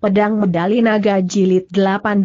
Pedang Medali Naga Jilid 18.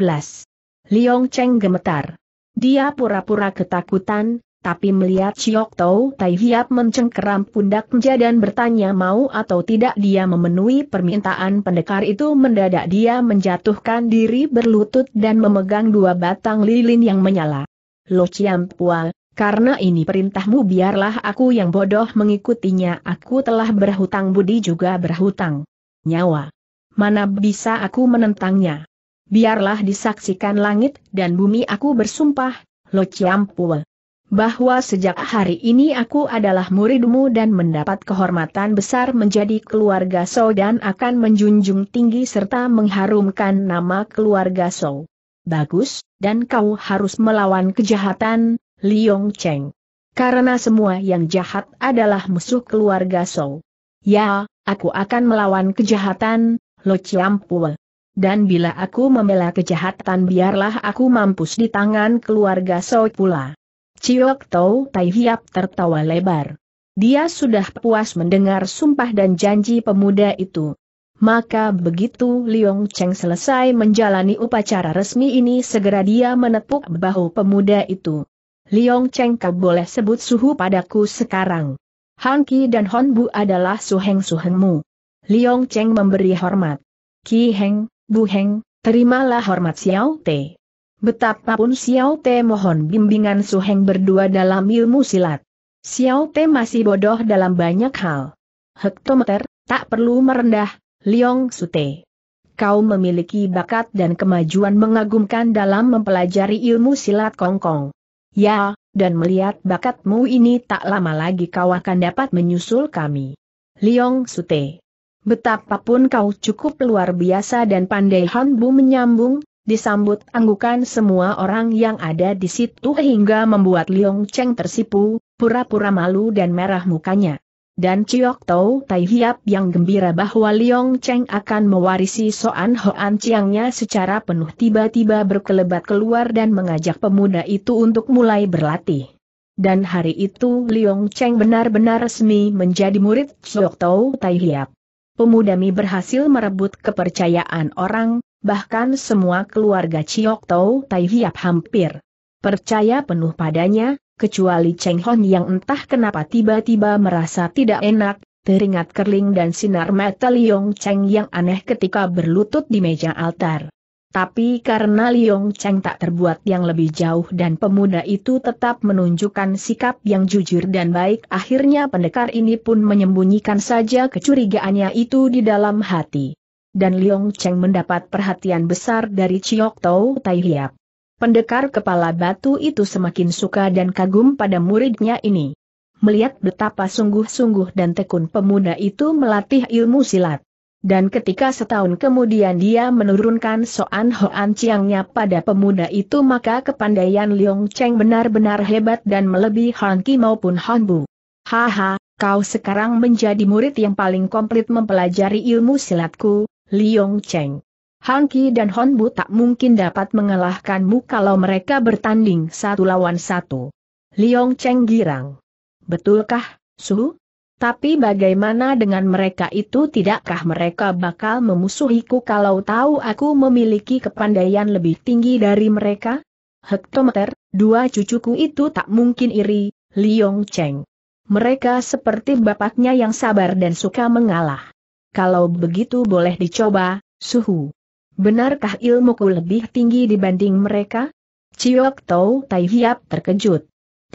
Liong Cheng gemetar. Dia pura-pura ketakutan, tapi melihat Chiok Tau Tai Hiap mencengkeram pundaknya dan bertanya mau atau tidak dia memenuhi permintaan pendekar itu mendadak dia menjatuhkan diri berlutut dan memegang dua batang lilin yang menyala. Lo Chiam Pua, karena ini perintahmu biarlah aku yang bodoh mengikutinya aku telah berhutang budi juga berhutang. Nyawa mana bisa aku menentangnya? Biarlah disaksikan langit dan bumi aku bersumpah, Lo Ciampul, Bahwa sejak hari ini aku adalah muridmu dan mendapat kehormatan besar menjadi keluarga So dan akan menjunjung tinggi serta mengharumkan nama keluarga So. Bagus, dan kau harus melawan kejahatan, Liong Cheng. Karena semua yang jahat adalah musuh keluarga So. Ya, aku akan melawan kejahatan, Lo Ciampul. Dan bila aku membela kejahatan biarlah aku mampus di tangan keluarga Soi pula. Ciok Tau Tai Hiap tertawa lebar. Dia sudah puas mendengar sumpah dan janji pemuda itu. Maka begitu Liong Cheng selesai menjalani upacara resmi ini segera dia menepuk bahu pemuda itu. Liong Cheng kau boleh sebut suhu padaku sekarang. Hangki dan Honbu adalah suheng-suhengmu. Liong Cheng memberi hormat. Ki Heng, Bu Heng, terimalah hormat Xiao Te. Betapapun Xiao Te mohon bimbingan Su Heng berdua dalam ilmu silat. Xiao Te masih bodoh dalam banyak hal. Hektometer, tak perlu merendah, Liong Su Te. Kau memiliki bakat dan kemajuan mengagumkan dalam mempelajari ilmu silat Kongkong. Ya, dan melihat bakatmu ini tak lama lagi kau akan dapat menyusul kami. Liong Su Te. Betapapun kau cukup luar biasa dan pandai Han Bu menyambung, disambut anggukan semua orang yang ada di situ hingga membuat Liong Cheng tersipu, pura-pura malu dan merah mukanya. Dan Ciok Tau Tai Hiap yang gembira bahwa Liong Cheng akan mewarisi Soan Hoan Chiangnya secara penuh tiba-tiba berkelebat keluar dan mengajak pemuda itu untuk mulai berlatih. Dan hari itu Liong Cheng benar-benar resmi menjadi murid Ciok Tau Tai Hiap. Pemuda mi berhasil merebut kepercayaan orang, bahkan semua keluarga Chiok Tau Tai Hiap hampir percaya penuh padanya, kecuali Cheng Hon yang entah kenapa tiba-tiba merasa tidak enak, teringat kerling dan sinar mata Liong Cheng yang aneh ketika berlutut di meja altar. Tapi karena Liong Cheng tak terbuat yang lebih jauh dan pemuda itu tetap menunjukkan sikap yang jujur dan baik akhirnya pendekar ini pun menyembunyikan saja kecurigaannya itu di dalam hati. Dan Liong Cheng mendapat perhatian besar dari Chiok Tau Tai Hiap. Pendekar kepala batu itu semakin suka dan kagum pada muridnya ini. Melihat betapa sungguh-sungguh dan tekun pemuda itu melatih ilmu silat dan ketika setahun kemudian dia menurunkan Soan Hoan Chiangnya pada pemuda itu maka kepandaian Liong Cheng benar-benar hebat dan melebihi Han Ki maupun Han Bu. Haha, kau sekarang menjadi murid yang paling komplit mempelajari ilmu silatku, Liong Cheng. Han Ki dan Han Bu tak mungkin dapat mengalahkanmu kalau mereka bertanding satu lawan satu. Liong Cheng girang. Betulkah, Su? Tapi bagaimana dengan mereka itu tidakkah mereka bakal memusuhiku kalau tahu aku memiliki kepandaian lebih tinggi dari mereka? Hektometer, dua cucuku itu tak mungkin iri, Liong Cheng. Mereka seperti bapaknya yang sabar dan suka mengalah. Kalau begitu boleh dicoba, suhu. Benarkah ilmuku lebih tinggi dibanding mereka? Ciok Tau Tai Hiap terkejut.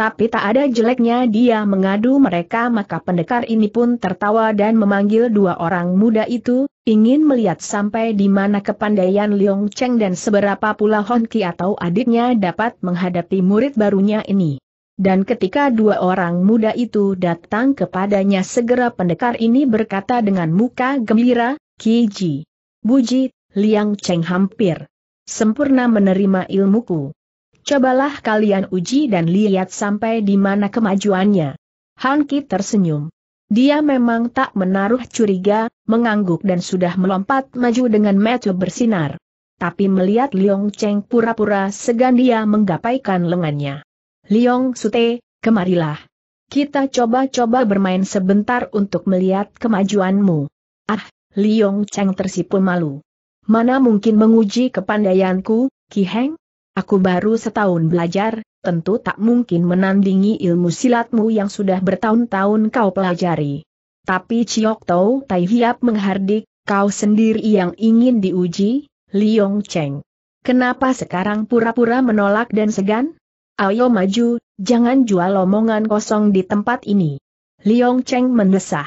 Tapi tak ada jeleknya dia mengadu mereka maka pendekar ini pun tertawa dan memanggil dua orang muda itu, ingin melihat sampai di mana kepandaian Liong Cheng dan seberapa pula Hon atau adiknya dapat menghadapi murid barunya ini. Dan ketika dua orang muda itu datang kepadanya segera pendekar ini berkata dengan muka gembira, Ki Ji. Buji, Liang Cheng hampir sempurna menerima ilmuku. Cobalah kalian uji dan lihat sampai di mana kemajuannya. Ki tersenyum. Dia memang tak menaruh curiga, mengangguk dan sudah melompat maju dengan metu bersinar. Tapi melihat Liong Cheng pura-pura segan dia menggapaikan lengannya. Liong Sute, kemarilah. Kita coba-coba bermain sebentar untuk melihat kemajuanmu. Ah, Liong Cheng tersipu malu. Mana mungkin menguji kepandaianku, Ki Heng? Aku baru setahun belajar, tentu tak mungkin menandingi ilmu silatmu yang sudah bertahun-tahun kau pelajari. Tapi Chiok Tau Tai Hiap menghardik, kau sendiri yang ingin diuji, Liong Cheng. Kenapa sekarang pura-pura menolak dan segan? Ayo maju, jangan jual omongan kosong di tempat ini. Liong Cheng mendesah.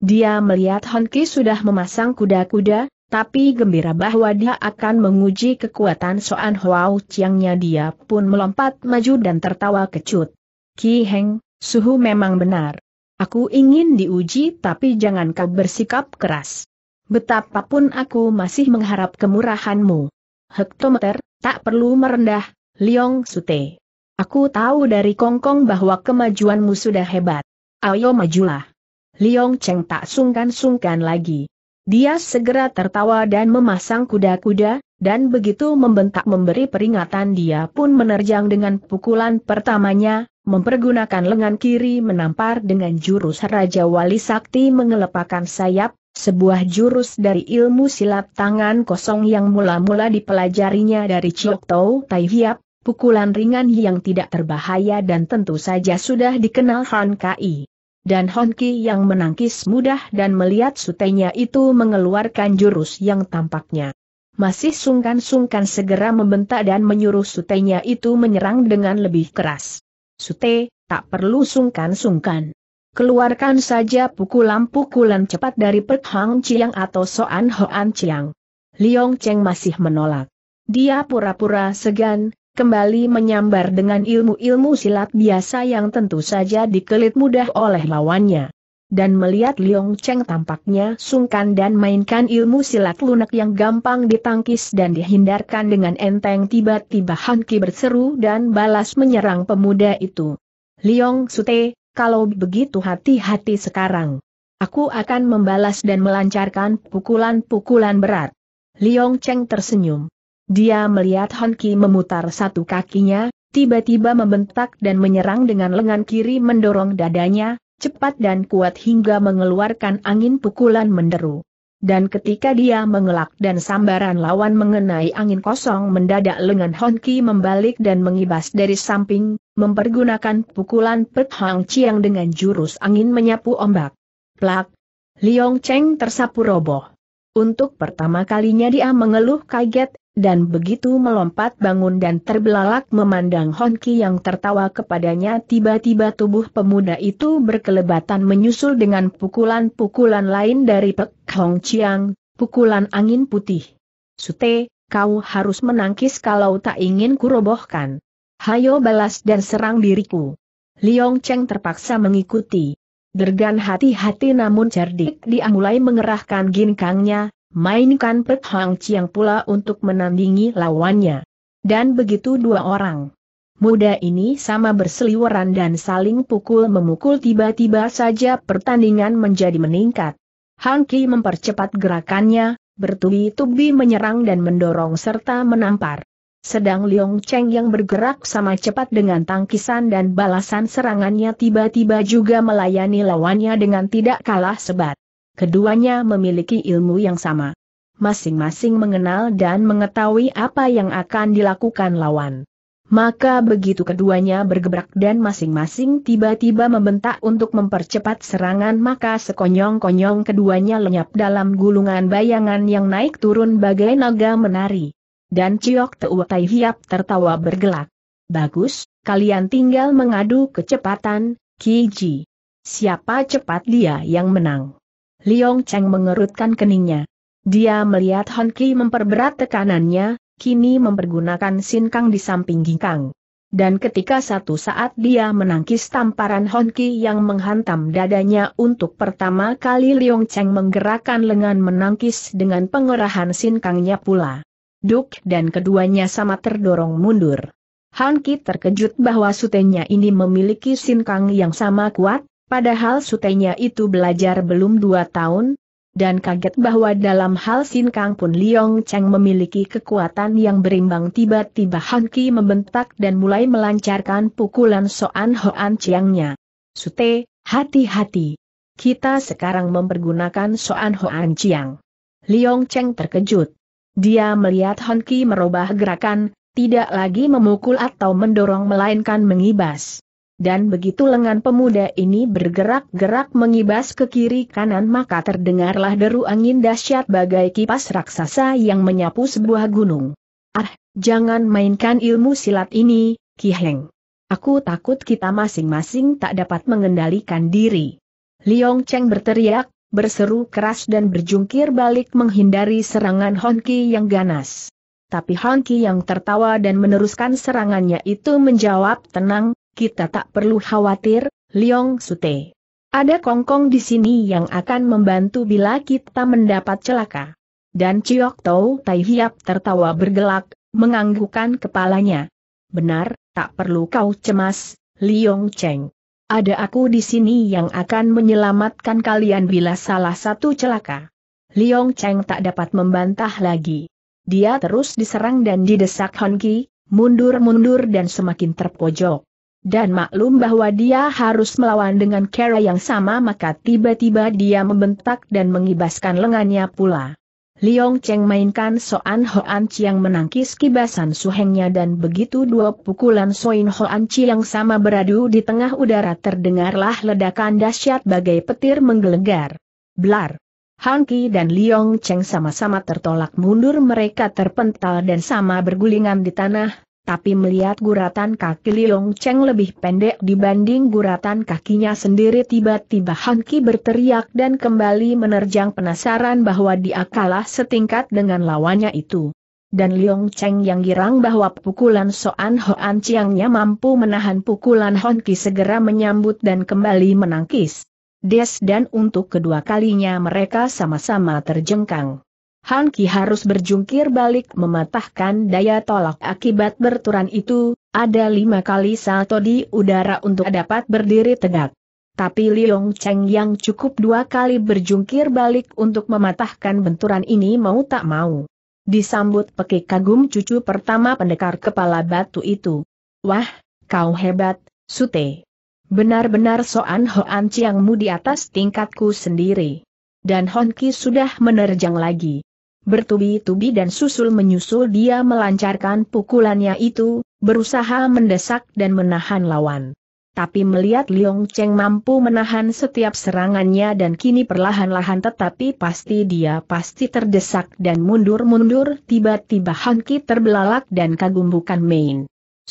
Dia melihat Honki sudah memasang kuda-kuda, tapi gembira bahwa dia akan menguji kekuatan Soan Hua Chiangnya dia pun melompat maju dan tertawa kecut. Ki Heng, suhu memang benar. Aku ingin diuji tapi jangan kau bersikap keras. Betapapun aku masih mengharap kemurahanmu. Hektometer, tak perlu merendah, Liong Sute. Aku tahu dari Kongkong bahwa kemajuanmu sudah hebat. Ayo majulah. Liong Cheng tak sungkan-sungkan lagi. Dia segera tertawa dan memasang kuda-kuda, dan begitu membentak memberi peringatan dia pun menerjang dengan pukulan pertamanya, mempergunakan lengan kiri menampar dengan jurus Raja Wali Sakti mengelepakan sayap, sebuah jurus dari ilmu silat tangan kosong yang mula-mula dipelajarinya dari Chiok Tau Tai Hiap, pukulan ringan yang tidak terbahaya dan tentu saja sudah dikenal Han Kai dan Honki yang menangkis mudah dan melihat sutenya itu mengeluarkan jurus yang tampaknya masih sungkan-sungkan segera membentak dan menyuruh sutenya itu menyerang dengan lebih keras. Sute, tak perlu sungkan-sungkan. Keluarkan saja pukulan-pukulan cepat dari Pek Hang Chiang atau Soan Hoan Chiang. Liong Cheng masih menolak. Dia pura-pura segan, kembali menyambar dengan ilmu-ilmu silat biasa yang tentu saja dikelit mudah oleh lawannya. Dan melihat Liong Cheng tampaknya sungkan dan mainkan ilmu silat lunak yang gampang ditangkis dan dihindarkan dengan enteng tiba-tiba Han Ki berseru dan balas menyerang pemuda itu. Liong Sute, kalau begitu hati-hati sekarang. Aku akan membalas dan melancarkan pukulan-pukulan berat. Liong Cheng tersenyum. Dia melihat Honki memutar satu kakinya, tiba-tiba membentak dan menyerang dengan lengan kiri mendorong dadanya, cepat dan kuat hingga mengeluarkan angin pukulan menderu. Dan ketika dia mengelak dan sambaran lawan mengenai angin kosong mendadak lengan Honki membalik dan mengibas dari samping, mempergunakan pukulan Pek Hang Chiang dengan jurus angin menyapu ombak. Plak! Liong Cheng tersapu roboh. Untuk pertama kalinya dia mengeluh kaget dan begitu melompat bangun dan terbelalak memandang Honki yang tertawa kepadanya tiba-tiba tubuh pemuda itu berkelebatan menyusul dengan pukulan-pukulan lain dari Pek Hong Chiang, pukulan angin putih. Sute, kau harus menangkis kalau tak ingin kurobohkan. Hayo balas dan serang diriku. Liong Cheng terpaksa mengikuti. Dergan hati-hati namun cerdik dia mulai mengerahkan ginkangnya, mainkan Pek Hang Chiang pula untuk menandingi lawannya. Dan begitu dua orang muda ini sama berseliweran dan saling pukul-memukul tiba-tiba saja pertandingan menjadi meningkat. Hang Ki mempercepat gerakannya, bertubi-tubi menyerang dan mendorong serta menampar. Sedang Liong Cheng yang bergerak sama cepat dengan tangkisan dan balasan serangannya tiba-tiba juga melayani lawannya dengan tidak kalah sebat. Keduanya memiliki ilmu yang sama. Masing-masing mengenal dan mengetahui apa yang akan dilakukan lawan. Maka begitu keduanya bergebrak dan masing-masing tiba-tiba membentak untuk mempercepat serangan maka sekonyong-konyong keduanya lenyap dalam gulungan bayangan yang naik turun bagai naga menari. Dan Ciok Teu Tai Hiap tertawa bergelak. Bagus, kalian tinggal mengadu kecepatan, Kiji. Siapa cepat dia yang menang. Liong Cheng mengerutkan keningnya. Dia melihat Hon Ki memperberat tekanannya, kini mempergunakan Sin Kang di samping Kang. Dan ketika satu saat dia menangkis tamparan Hon Ki yang menghantam dadanya untuk pertama kali Liong Cheng menggerakkan lengan menangkis dengan pengerahan Sin Kangnya pula. Duk dan keduanya sama terdorong mundur. Han Ki terkejut bahwa sutenya ini memiliki sinkang yang sama kuat, Padahal sutenya itu belajar belum dua tahun, dan kaget bahwa dalam hal Sinkang pun Liong Cheng memiliki kekuatan yang berimbang tiba-tiba Han Ki membentak dan mulai melancarkan pukulan Soan Hoan Chiangnya. Sute, hati-hati. Kita sekarang mempergunakan Soan Hoan Chiang. Liong Cheng terkejut. Dia melihat Han Ki merubah gerakan, tidak lagi memukul atau mendorong melainkan mengibas dan begitu lengan pemuda ini bergerak-gerak mengibas ke kiri kanan maka terdengarlah deru angin dahsyat bagai kipas raksasa yang menyapu sebuah gunung. Ah, jangan mainkan ilmu silat ini, Ki Heng. Aku takut kita masing-masing tak dapat mengendalikan diri. Liong Cheng berteriak, berseru keras dan berjungkir balik menghindari serangan Honki yang ganas. Tapi Honki yang tertawa dan meneruskan serangannya itu menjawab tenang, kita tak perlu khawatir, Liong Sute. Ada kongkong di sini yang akan membantu bila kita mendapat celaka. Dan Ciok Tau Tai Hiap tertawa bergelak, menganggukkan kepalanya. Benar, tak perlu kau cemas, Liong Cheng. Ada aku di sini yang akan menyelamatkan kalian bila salah satu celaka. Liong Cheng tak dapat membantah lagi. Dia terus diserang dan didesak Honki, mundur-mundur dan semakin terpojok dan maklum bahwa dia harus melawan dengan cara yang sama maka tiba-tiba dia membentak dan mengibaskan lengannya pula. Liong Cheng mainkan Soan Hoan Chi yang menangkis kibasan suhengnya dan begitu dua pukulan Soin Hoan Chi yang sama beradu di tengah udara terdengarlah ledakan dahsyat bagai petir menggelegar. Blar! Han Ki dan Liong Cheng sama-sama tertolak mundur mereka terpental dan sama bergulingan di tanah, tapi melihat guratan kaki Liong Cheng lebih pendek dibanding guratan kakinya sendiri tiba-tiba Ki berteriak dan kembali menerjang penasaran bahwa dia kalah setingkat dengan lawannya itu. Dan Liong Cheng yang girang bahwa pukulan Soan Hoan Chiangnya mampu menahan pukulan Ki segera menyambut dan kembali menangkis. Des dan untuk kedua kalinya mereka sama-sama terjengkang. Han Ki harus berjungkir balik mematahkan daya tolak akibat berturan itu, ada lima kali salto di udara untuk dapat berdiri tegak. Tapi Liong Cheng yang cukup dua kali berjungkir balik untuk mematahkan benturan ini mau tak mau. Disambut pekik kagum cucu pertama pendekar kepala batu itu. Wah, kau hebat, Sute. Benar-benar Soan Hoan Chiangmu di atas tingkatku sendiri. Dan Honki sudah menerjang lagi bertubi-tubi dan susul menyusul dia melancarkan pukulannya itu, berusaha mendesak dan menahan lawan. Tapi melihat Liong Cheng mampu menahan setiap serangannya dan kini perlahan-lahan tetapi pasti dia pasti terdesak dan mundur-mundur tiba-tiba Hanki terbelalak dan kagum bukan main.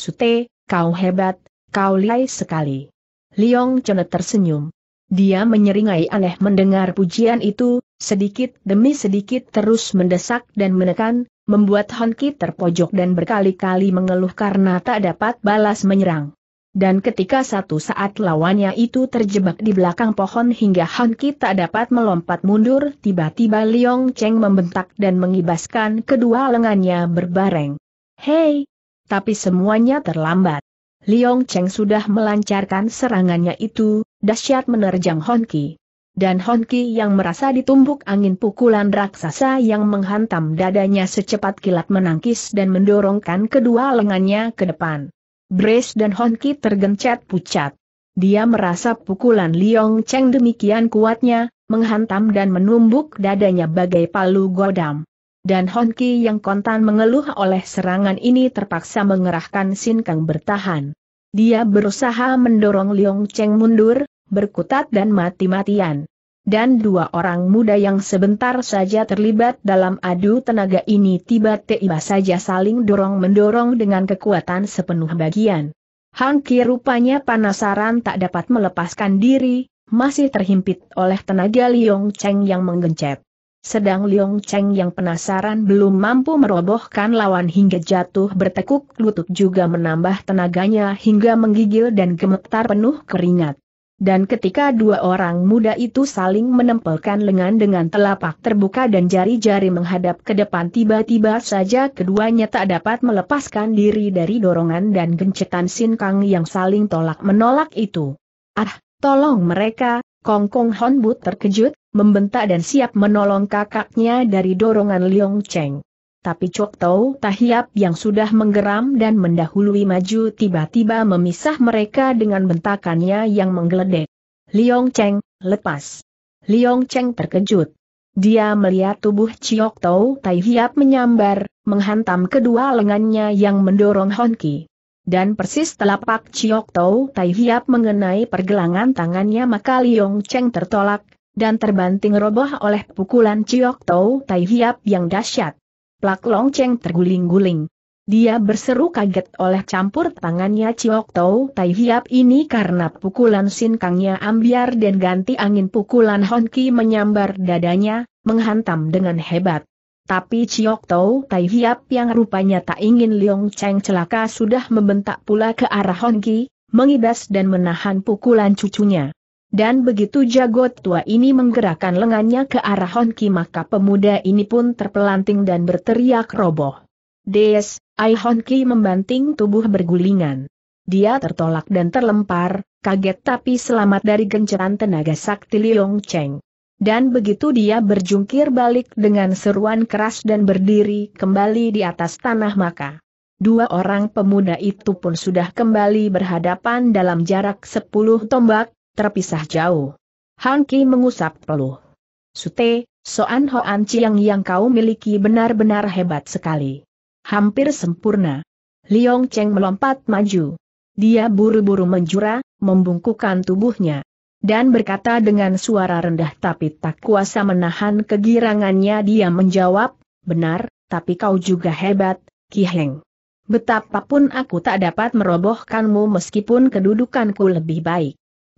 Sute, kau hebat, kau liai sekali. Liong Cheng tersenyum. Dia menyeringai aneh mendengar pujian itu, Sedikit demi sedikit terus mendesak dan menekan, membuat Honki terpojok dan berkali-kali mengeluh karena tak dapat balas menyerang. Dan ketika satu saat lawannya itu terjebak di belakang pohon hingga Honki tak dapat melompat mundur, tiba-tiba Liong Cheng membentak dan mengibaskan kedua lengannya berbareng. Hei! Tapi semuanya terlambat. Liong Cheng sudah melancarkan serangannya itu, dahsyat menerjang Honki dan Honki yang merasa ditumbuk angin pukulan raksasa yang menghantam dadanya secepat kilat menangkis dan mendorongkan kedua lengannya ke depan. Brace dan Honki tergencet pucat. Dia merasa pukulan Liong Cheng demikian kuatnya, menghantam dan menumbuk dadanya bagai palu godam. Dan Honki yang kontan mengeluh oleh serangan ini terpaksa mengerahkan Sin Kang bertahan. Dia berusaha mendorong Liong Cheng mundur, berkutat dan mati-matian. Dan dua orang muda yang sebentar saja terlibat dalam adu tenaga ini tiba-tiba saja saling dorong-mendorong dengan kekuatan sepenuh bagian. Hangki rupanya penasaran tak dapat melepaskan diri, masih terhimpit oleh tenaga Liong Cheng yang menggencet. Sedang Liong Cheng yang penasaran belum mampu merobohkan lawan hingga jatuh bertekuk lutut juga menambah tenaganya hingga menggigil dan gemetar penuh keringat. Dan ketika dua orang muda itu saling menempelkan lengan dengan telapak terbuka dan jari-jari menghadap ke depan tiba-tiba saja keduanya tak dapat melepaskan diri dari dorongan dan gencetan sinkang yang saling tolak-menolak itu. Ah, tolong mereka, Kong Kong Hon But terkejut, membentak dan siap menolong kakaknya dari dorongan Liong Cheng tapi Cok Tau Tahiap yang sudah menggeram dan mendahului maju tiba-tiba memisah mereka dengan bentakannya yang menggeledek. Liong Cheng, lepas. Liong Cheng terkejut. Dia melihat tubuh Chiok Tau Tahiap menyambar, menghantam kedua lengannya yang mendorong Honki. Dan persis telapak Chiok Tau Tahiap mengenai pergelangan tangannya maka Liong Cheng tertolak, dan terbanting roboh oleh pukulan Chiok Tau Tahiap yang dahsyat. Plak Longcheng terguling-guling. Dia berseru kaget oleh campur tangannya Ciok Tau Tai Hiap ini karena pukulan Kangnya ambiar dan ganti angin pukulan Honki menyambar dadanya, menghantam dengan hebat. Tapi Ciok Tau Tai Hiap yang rupanya tak ingin Liong Cheng celaka sudah membentak pula ke arah Honki, mengibas dan menahan pukulan cucunya. Dan begitu jago tua ini menggerakkan lengannya ke arah Honki maka pemuda ini pun terpelanting dan berteriak roboh. Des, Ai Honki membanting tubuh bergulingan. Dia tertolak dan terlempar, kaget tapi selamat dari genceran tenaga sakti Liong Cheng. Dan begitu dia berjungkir balik dengan seruan keras dan berdiri kembali di atas tanah maka. Dua orang pemuda itu pun sudah kembali berhadapan dalam jarak sepuluh tombak, terpisah jauh. Han Ki mengusap peluh. Sute, Soan Hoan Chiang yang kau miliki benar-benar hebat sekali. Hampir sempurna. Liong Cheng melompat maju. Dia buru-buru menjura, membungkukkan tubuhnya. Dan berkata dengan suara rendah tapi tak kuasa menahan kegirangannya dia menjawab, benar, tapi kau juga hebat, Ki Heng. Betapapun aku tak dapat merobohkanmu meskipun kedudukanku lebih baik.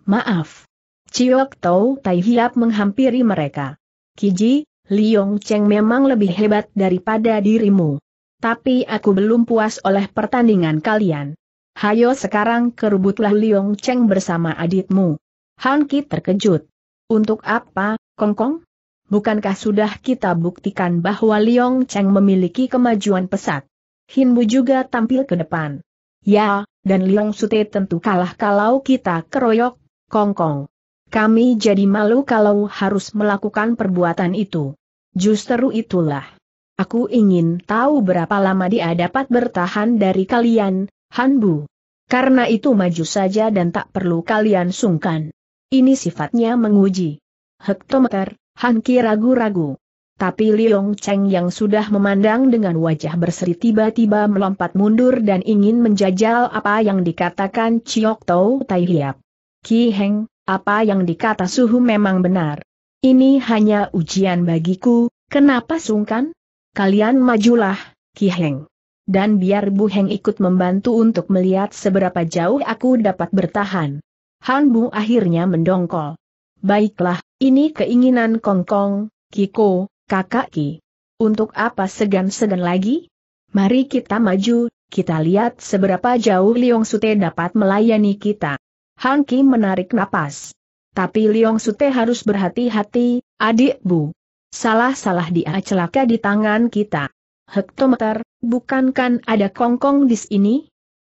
Maaf. Ciok Tau Tai Hiap menghampiri mereka. Kiji, Liong Cheng memang lebih hebat daripada dirimu. Tapi aku belum puas oleh pertandingan kalian. Hayo sekarang kerubutlah Liong Cheng bersama aditmu. Han Ki terkejut. Untuk apa, Kongkong? Bukankah sudah kita buktikan bahwa Liong Cheng memiliki kemajuan pesat? Hinbu juga tampil ke depan. Ya, dan Liong Sute tentu kalah kalau kita keroyok, kongkong. Kami jadi malu kalau harus melakukan perbuatan itu. Justru itulah. Aku ingin tahu berapa lama dia dapat bertahan dari kalian, Hanbu. Karena itu maju saja dan tak perlu kalian sungkan. Ini sifatnya menguji. Hektometer, Hanki ragu-ragu. Tapi Liong Cheng yang sudah memandang dengan wajah berseri tiba-tiba melompat mundur dan ingin menjajal apa yang dikatakan Chiok Tau Tai Hiap. Ki Heng, apa yang dikata suhu memang benar. Ini hanya ujian bagiku, kenapa sungkan? Kalian majulah, Ki Heng. Dan biar Bu Heng ikut membantu untuk melihat seberapa jauh aku dapat bertahan. Han Bu akhirnya mendongkol. Baiklah, ini keinginan Kong Kong, Kiko, kakak Ki. Untuk apa segan-segan lagi? Mari kita maju, kita lihat seberapa jauh Liong Sute dapat melayani kita. Hang Ki menarik napas. Tapi Liong Sute harus berhati-hati, adik bu. Salah-salah dia celaka di tangan kita. Hektometer, bukankan ada kongkong di sini?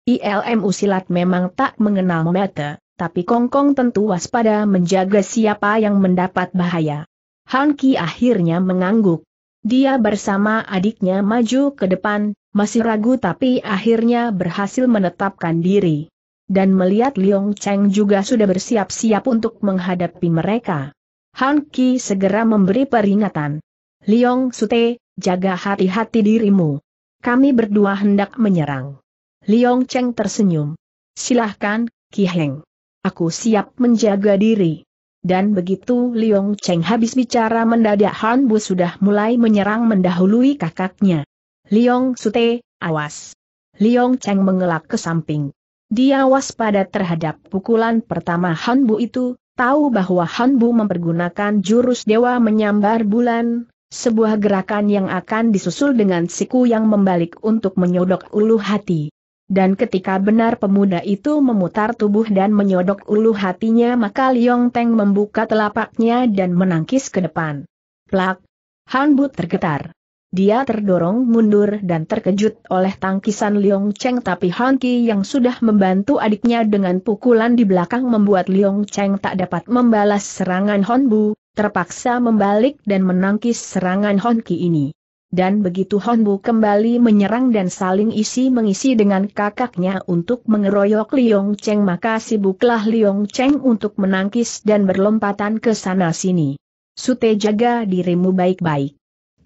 ILMU silat memang tak mengenal meter, tapi kongkong tentu waspada menjaga siapa yang mendapat bahaya. Han Ki akhirnya mengangguk. Dia bersama adiknya maju ke depan, masih ragu tapi akhirnya berhasil menetapkan diri dan melihat Liong Cheng juga sudah bersiap-siap untuk menghadapi mereka. Han Ki segera memberi peringatan. Liong Sute, jaga hati-hati dirimu. Kami berdua hendak menyerang. Liong Cheng tersenyum. Silahkan, Ki Heng. Aku siap menjaga diri. Dan begitu Liong Cheng habis bicara mendadak Han Bu sudah mulai menyerang mendahului kakaknya. Liong Sute, awas. Liong Cheng mengelak ke samping. Dia waspada terhadap pukulan pertama Hanbu itu, tahu bahwa Hanbu mempergunakan jurus dewa menyambar bulan, sebuah gerakan yang akan disusul dengan siku yang membalik untuk menyodok ulu hati. Dan ketika benar pemuda itu memutar tubuh dan menyodok ulu hatinya maka Liong Teng membuka telapaknya dan menangkis ke depan. Plak! Hanbu tergetar. Dia terdorong mundur dan terkejut oleh tangkisan Liong Cheng tapi Han Ki yang sudah membantu adiknya dengan pukulan di belakang membuat Liong Cheng tak dapat membalas serangan Hon Bu, terpaksa membalik dan menangkis serangan Hon Ki ini. Dan begitu Hon Bu kembali menyerang dan saling isi mengisi dengan kakaknya untuk mengeroyok Liong Cheng maka sibuklah Liong Cheng untuk menangkis dan berlompatan ke sana sini. Sute jaga dirimu baik-baik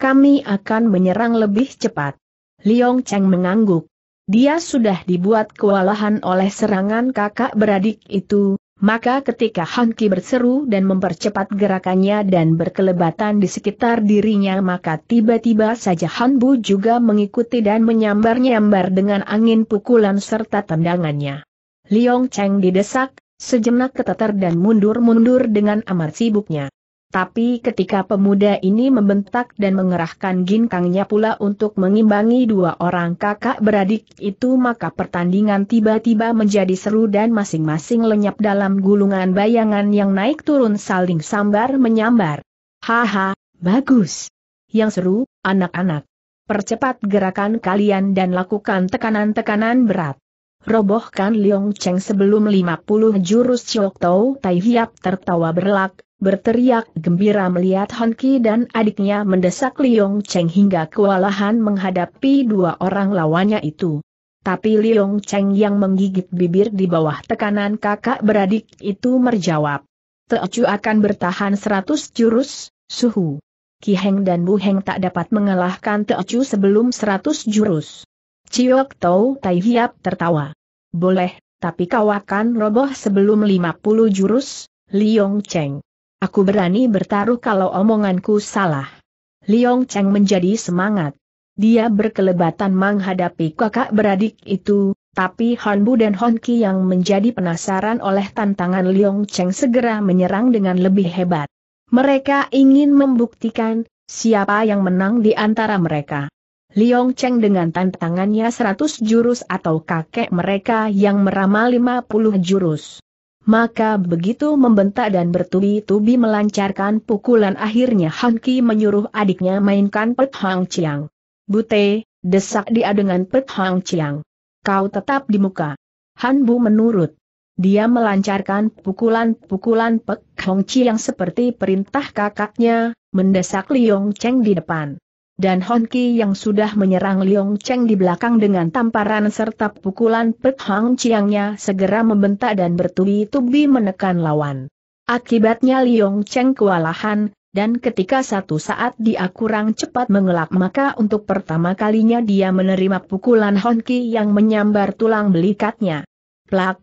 kami akan menyerang lebih cepat. Liong Cheng mengangguk. Dia sudah dibuat kewalahan oleh serangan kakak beradik itu, maka ketika Han Ki berseru dan mempercepat gerakannya dan berkelebatan di sekitar dirinya maka tiba-tiba saja Han Bu juga mengikuti dan menyambar-nyambar dengan angin pukulan serta tendangannya. Liong Cheng didesak, sejenak keteter dan mundur-mundur dengan amat sibuknya. Tapi ketika pemuda ini membentak dan mengerahkan ginkangnya pula untuk mengimbangi dua orang kakak beradik itu maka pertandingan tiba-tiba menjadi seru dan masing-masing lenyap dalam gulungan bayangan yang naik turun saling sambar menyambar. Haha, bagus. Yang seru, anak-anak. Percepat gerakan kalian dan lakukan tekanan-tekanan berat. Robohkan Liong Cheng sebelum 50 jurus Chok Tau Tai Hiap tertawa berlak, berteriak gembira melihat Honki dan adiknya mendesak Liong Cheng hingga kewalahan menghadapi dua orang lawannya itu. Tapi Liong Cheng yang menggigit bibir di bawah tekanan kakak beradik itu merjawab. Teocu akan bertahan seratus jurus, suhu. Ki Heng dan Bu Heng tak dapat mengalahkan Teocu sebelum seratus jurus. Ciok Tau Tai Hiap tertawa. Boleh, tapi kau akan roboh sebelum lima puluh jurus, Liong Cheng. Aku berani bertaruh kalau omonganku salah. Liong Cheng menjadi semangat. Dia berkelebatan menghadapi kakak beradik itu, tapi Han Bu dan Hon Ki yang menjadi penasaran oleh tantangan Liong Cheng segera menyerang dengan lebih hebat. Mereka ingin membuktikan siapa yang menang di antara mereka. Liong Cheng dengan tantangannya 100 jurus atau kakek mereka yang meramal 50 jurus. Maka begitu membentak dan bertubi-tubi melancarkan pukulan akhirnya Han Ki menyuruh adiknya mainkan Pet Hang Chiang. Bute, desak dia dengan Pet Hang Chiang. Kau tetap di muka. Han Bu menurut. Dia melancarkan pukulan-pukulan Pek Hong Chiang seperti perintah kakaknya, mendesak Liong Cheng di depan dan Honki yang sudah menyerang Liong Cheng di belakang dengan tamparan serta pukulan Pek Hang Chiangnya segera membentak dan bertubi-tubi menekan lawan. Akibatnya Liong Cheng kewalahan, dan ketika satu saat dia kurang cepat mengelak maka untuk pertama kalinya dia menerima pukulan Honki yang menyambar tulang belikatnya. Plak!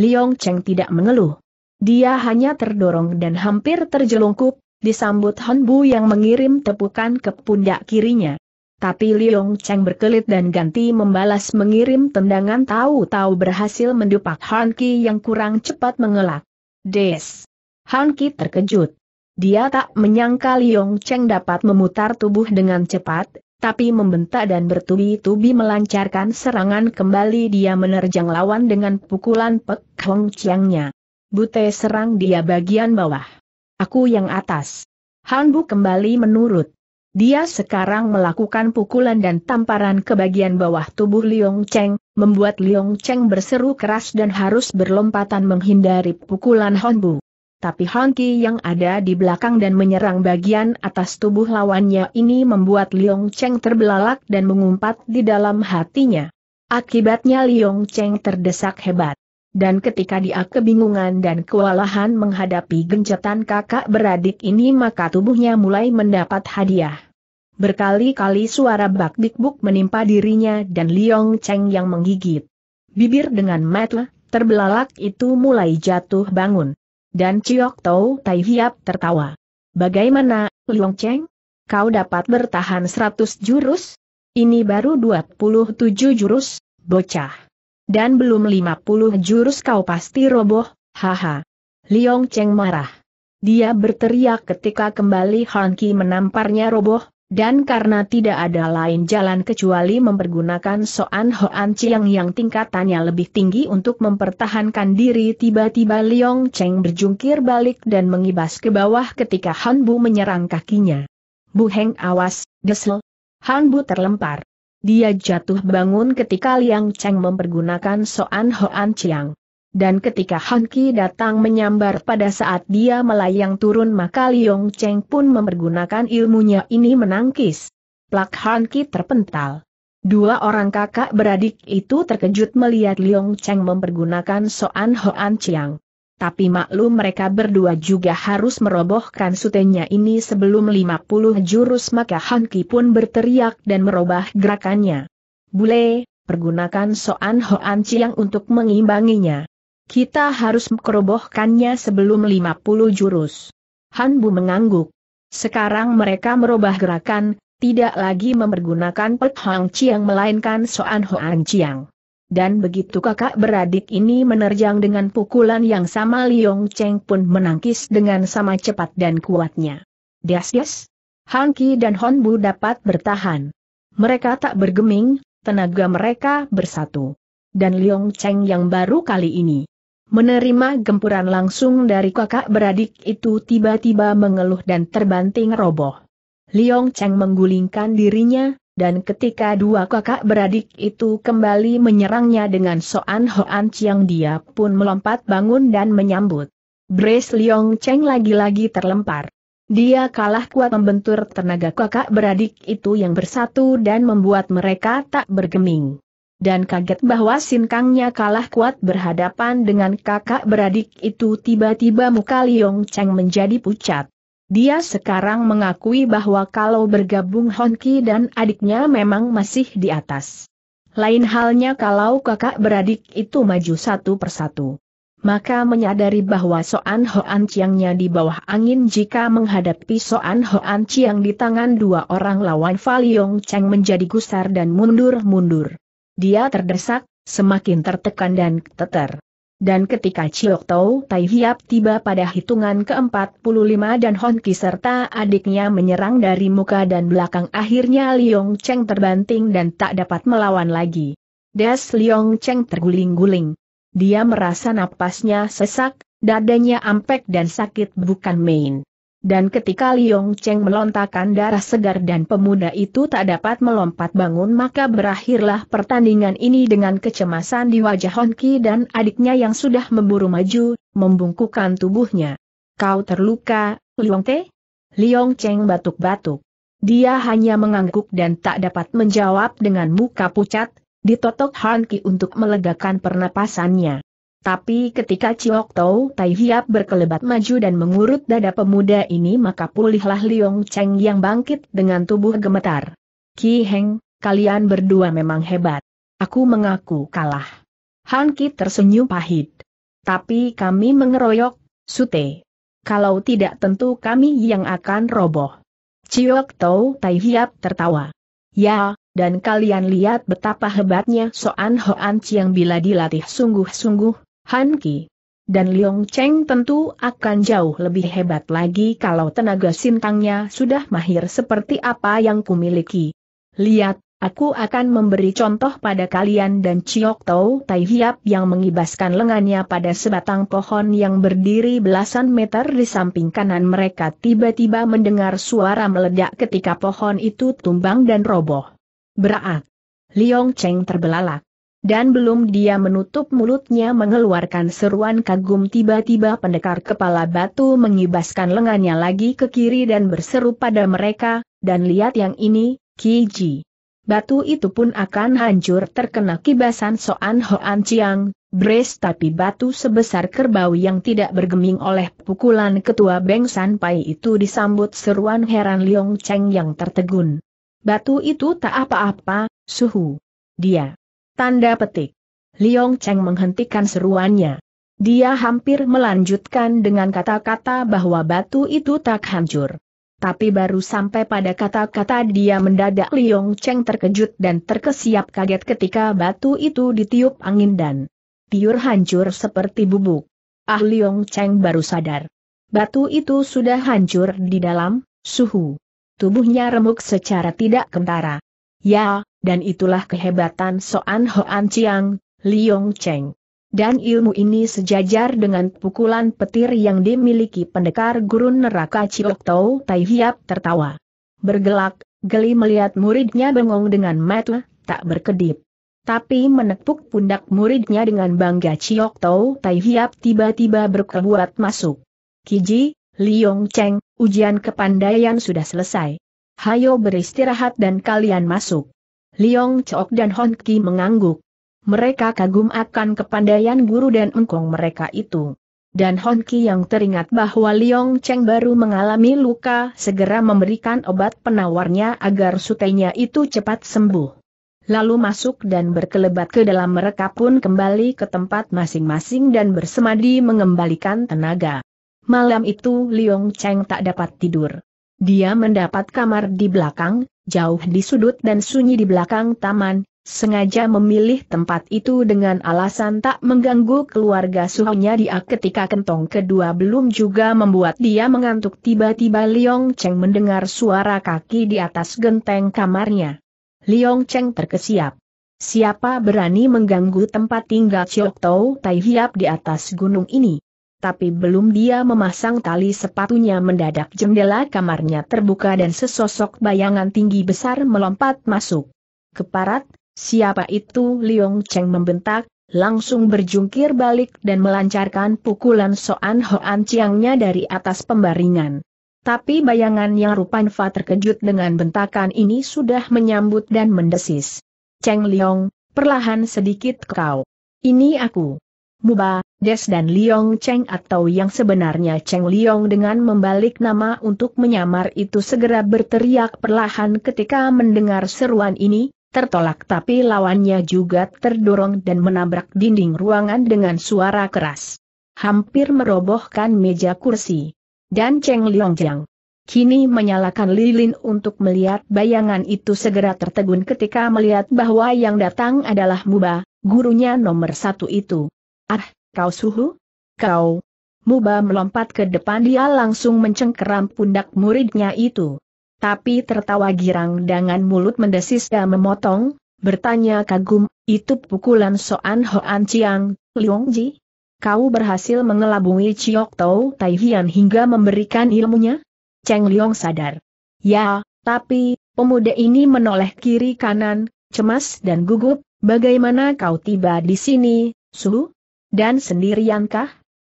Liong Cheng tidak mengeluh. Dia hanya terdorong dan hampir terjelungkup, disambut Honbu yang mengirim tepukan ke pundak kirinya. Tapi Liong Cheng berkelit dan ganti membalas mengirim tendangan tahu-tahu berhasil mendupak Han Ki yang kurang cepat mengelak. Des! Han Ki terkejut. Dia tak menyangka Liong Cheng dapat memutar tubuh dengan cepat, tapi membentak dan bertubi-tubi melancarkan serangan kembali dia menerjang lawan dengan pukulan Pek Hong Chiangnya. Bute serang dia bagian bawah. Aku yang atas. Hanbu kembali menurut. Dia sekarang melakukan pukulan dan tamparan ke bagian bawah tubuh Liong Cheng, membuat Liong Cheng berseru keras dan harus berlompatan menghindari pukulan Hanbu. Tapi Ki yang ada di belakang dan menyerang bagian atas tubuh lawannya ini membuat Liong Cheng terbelalak dan mengumpat di dalam hatinya. Akibatnya Liong Cheng terdesak hebat dan ketika dia kebingungan dan kewalahan menghadapi gencetan kakak beradik ini maka tubuhnya mulai mendapat hadiah. Berkali-kali suara bak dikbuk menimpa dirinya dan Liong Cheng yang menggigit. Bibir dengan mata terbelalak itu mulai jatuh bangun. Dan Ciok Tau Tai Hiap tertawa. Bagaimana, Liong Cheng? Kau dapat bertahan 100 jurus? Ini baru 27 jurus, bocah dan belum 50 jurus kau pasti roboh, haha. Liong Cheng marah. Dia berteriak ketika kembali Han Ki menamparnya roboh, dan karena tidak ada lain jalan kecuali mempergunakan Soan Hoan Chiang yang tingkatannya lebih tinggi untuk mempertahankan diri tiba-tiba Liong Cheng berjungkir balik dan mengibas ke bawah ketika Han Bu menyerang kakinya. Bu Heng awas, desel. Han Bu terlempar. Dia jatuh bangun ketika Liang Cheng mempergunakan Soan Hoan Chiang. Dan ketika Han Ki datang menyambar pada saat dia melayang turun maka Liang Cheng pun mempergunakan ilmunya ini menangkis. Plak Han Ki terpental. Dua orang kakak beradik itu terkejut melihat Liang Cheng mempergunakan Soan Hoan Chiang tapi maklum mereka berdua juga harus merobohkan sutenya ini sebelum 50 jurus maka Hanki pun berteriak dan merubah gerakannya. Bule, pergunakan Soan Hoan Chiang untuk mengimbanginya. Kita harus merobohkannya sebelum 50 jurus. Han Bu mengangguk. Sekarang mereka merubah gerakan, tidak lagi mempergunakan Pek Hang Chiang melainkan Soan Hoan Chiang dan begitu kakak beradik ini menerjang dengan pukulan yang sama Liong Cheng pun menangkis dengan sama cepat dan kuatnya. Dias-dias, Han Ki dan Hon Bu dapat bertahan. Mereka tak bergeming, tenaga mereka bersatu. Dan Liong Cheng yang baru kali ini menerima gempuran langsung dari kakak beradik itu tiba-tiba mengeluh dan terbanting roboh. Liong Cheng menggulingkan dirinya, dan ketika dua kakak beradik itu kembali menyerangnya dengan Soan Hoan Chiang dia pun melompat bangun dan menyambut. Brace Leong Cheng lagi-lagi terlempar. Dia kalah kuat membentur tenaga kakak beradik itu yang bersatu dan membuat mereka tak bergeming. Dan kaget bahwa sinkangnya kalah kuat berhadapan dengan kakak beradik itu tiba-tiba muka Leong Cheng menjadi pucat. Dia sekarang mengakui bahwa kalau bergabung Honki dan adiknya memang masih di atas. Lain halnya kalau kakak beradik itu maju satu persatu. Maka menyadari bahwa Soan Hoan Chiangnya di bawah angin jika menghadapi Soan Hoan Chiang di tangan dua orang lawan Valiong Cheng menjadi gusar dan mundur-mundur. Dia terdesak, semakin tertekan dan keteter. Dan ketika Chiok Tau Tai Hiap tiba pada hitungan ke-45 dan Honki serta adiknya menyerang dari muka dan belakang akhirnya Liong Cheng terbanting dan tak dapat melawan lagi. Des Liong Cheng terguling-guling. Dia merasa napasnya sesak, dadanya ampek dan sakit bukan main. Dan ketika Liong Cheng melontarkan darah segar dan pemuda itu tak dapat melompat bangun maka berakhirlah pertandingan ini dengan kecemasan di wajah Honki dan adiknya yang sudah memburu maju, membungkukkan tubuhnya. Kau terluka, Liong Te? Liong Cheng batuk-batuk. Dia hanya mengangguk dan tak dapat menjawab dengan muka pucat, ditotok Honki untuk melegakan pernapasannya. Tapi ketika Ciok Tau Tai Hiap berkelebat maju dan mengurut dada pemuda ini maka pulihlah Liong Cheng yang bangkit dengan tubuh gemetar. Ki Heng, kalian berdua memang hebat. Aku mengaku kalah. Han Ki tersenyum pahit. Tapi kami mengeroyok, Sute. Kalau tidak tentu kami yang akan roboh. Ciok Tau Tai Hiap tertawa. Ya, dan kalian lihat betapa hebatnya Soan Hoan Chiang bila dilatih sungguh-sungguh, Han Ki. Dan Liong Cheng tentu akan jauh lebih hebat lagi kalau tenaga sintangnya sudah mahir seperti apa yang kumiliki. Lihat, aku akan memberi contoh pada kalian dan Chiok Tau Tai Hiap yang mengibaskan lengannya pada sebatang pohon yang berdiri belasan meter di samping kanan mereka tiba-tiba mendengar suara meledak ketika pohon itu tumbang dan roboh. Berat. Liong Cheng terbelalak. Dan belum dia menutup mulutnya mengeluarkan seruan kagum tiba-tiba pendekar kepala batu mengibaskan lengannya lagi ke kiri dan berseru pada mereka, dan lihat yang ini, Kiji. Batu itu pun akan hancur terkena kibasan Soan Hoan Chiang, Bres tapi batu sebesar kerbau yang tidak bergeming oleh pukulan ketua Beng San Pai itu disambut seruan heran Liong Cheng yang tertegun. Batu itu tak apa-apa, suhu. Dia Tanda petik. Liong Cheng menghentikan seruannya. Dia hampir melanjutkan dengan kata-kata bahwa batu itu tak hancur. Tapi baru sampai pada kata-kata dia mendadak Liong Cheng terkejut dan terkesiap kaget ketika batu itu ditiup angin dan tiur hancur seperti bubuk. Ah Liong Cheng baru sadar. Batu itu sudah hancur di dalam suhu. Tubuhnya remuk secara tidak kentara. Ya, dan itulah kehebatan Soan Hoan Chiang, Liong Cheng. Dan ilmu ini sejajar dengan pukulan petir yang dimiliki pendekar gurun neraka Chiok Tau Tai Hiap tertawa. Bergelak, geli melihat muridnya bengong dengan mata, tak berkedip. Tapi menepuk pundak muridnya dengan bangga Chiok Tau Tai Hiap tiba-tiba berkebuat masuk. Kiji, Liong Cheng, ujian kepandaian sudah selesai. Hayo beristirahat dan kalian masuk. Liong Chok dan Hon Ki mengangguk. Mereka kagum akan kepandaian guru dan engkong mereka itu. Dan Hon Ki yang teringat bahwa Liong Cheng baru mengalami luka segera memberikan obat penawarnya agar sutenya itu cepat sembuh. Lalu masuk dan berkelebat ke dalam mereka pun kembali ke tempat masing-masing dan bersemadi mengembalikan tenaga. Malam itu Liong Cheng tak dapat tidur. Dia mendapat kamar di belakang, jauh di sudut dan sunyi di belakang taman, sengaja memilih tempat itu dengan alasan tak mengganggu keluarga suhunya dia ketika kentong kedua belum juga membuat dia mengantuk tiba-tiba Liong Cheng mendengar suara kaki di atas genteng kamarnya. Liong Cheng terkesiap. Siapa berani mengganggu tempat tinggal Chiok Tau Tai Hiap di atas gunung ini? tapi belum dia memasang tali sepatunya mendadak jendela kamarnya terbuka dan sesosok bayangan tinggi besar melompat masuk. Keparat, siapa itu Liong Cheng membentak, langsung berjungkir balik dan melancarkan pukulan Soan Hoan Chiangnya dari atas pembaringan. Tapi bayangan yang rupan Fa terkejut dengan bentakan ini sudah menyambut dan mendesis. Cheng Liong, perlahan sedikit kau. Ini aku. Muba, Des dan Liong Cheng atau yang sebenarnya Cheng Liong dengan membalik nama untuk menyamar itu segera berteriak perlahan ketika mendengar seruan ini, tertolak tapi lawannya juga terdorong dan menabrak dinding ruangan dengan suara keras. Hampir merobohkan meja kursi. Dan Cheng Liong Jiang, kini menyalakan lilin untuk melihat bayangan itu segera tertegun ketika melihat bahwa yang datang adalah Muba, gurunya nomor satu itu. Ah, kau suhu? Kau! Muba melompat ke depan dia langsung mencengkeram pundak muridnya itu. Tapi tertawa girang dengan mulut mendesis dan memotong, bertanya kagum, itu pukulan Soan Hoan Chiang, Liong Ji? Kau berhasil mengelabui Chiok Tau Tai Hian hingga memberikan ilmunya? Cheng Liong sadar. Ya, tapi, pemuda ini menoleh kiri kanan, cemas dan gugup, bagaimana kau tiba di sini, Suhu? Dan sendiriankah?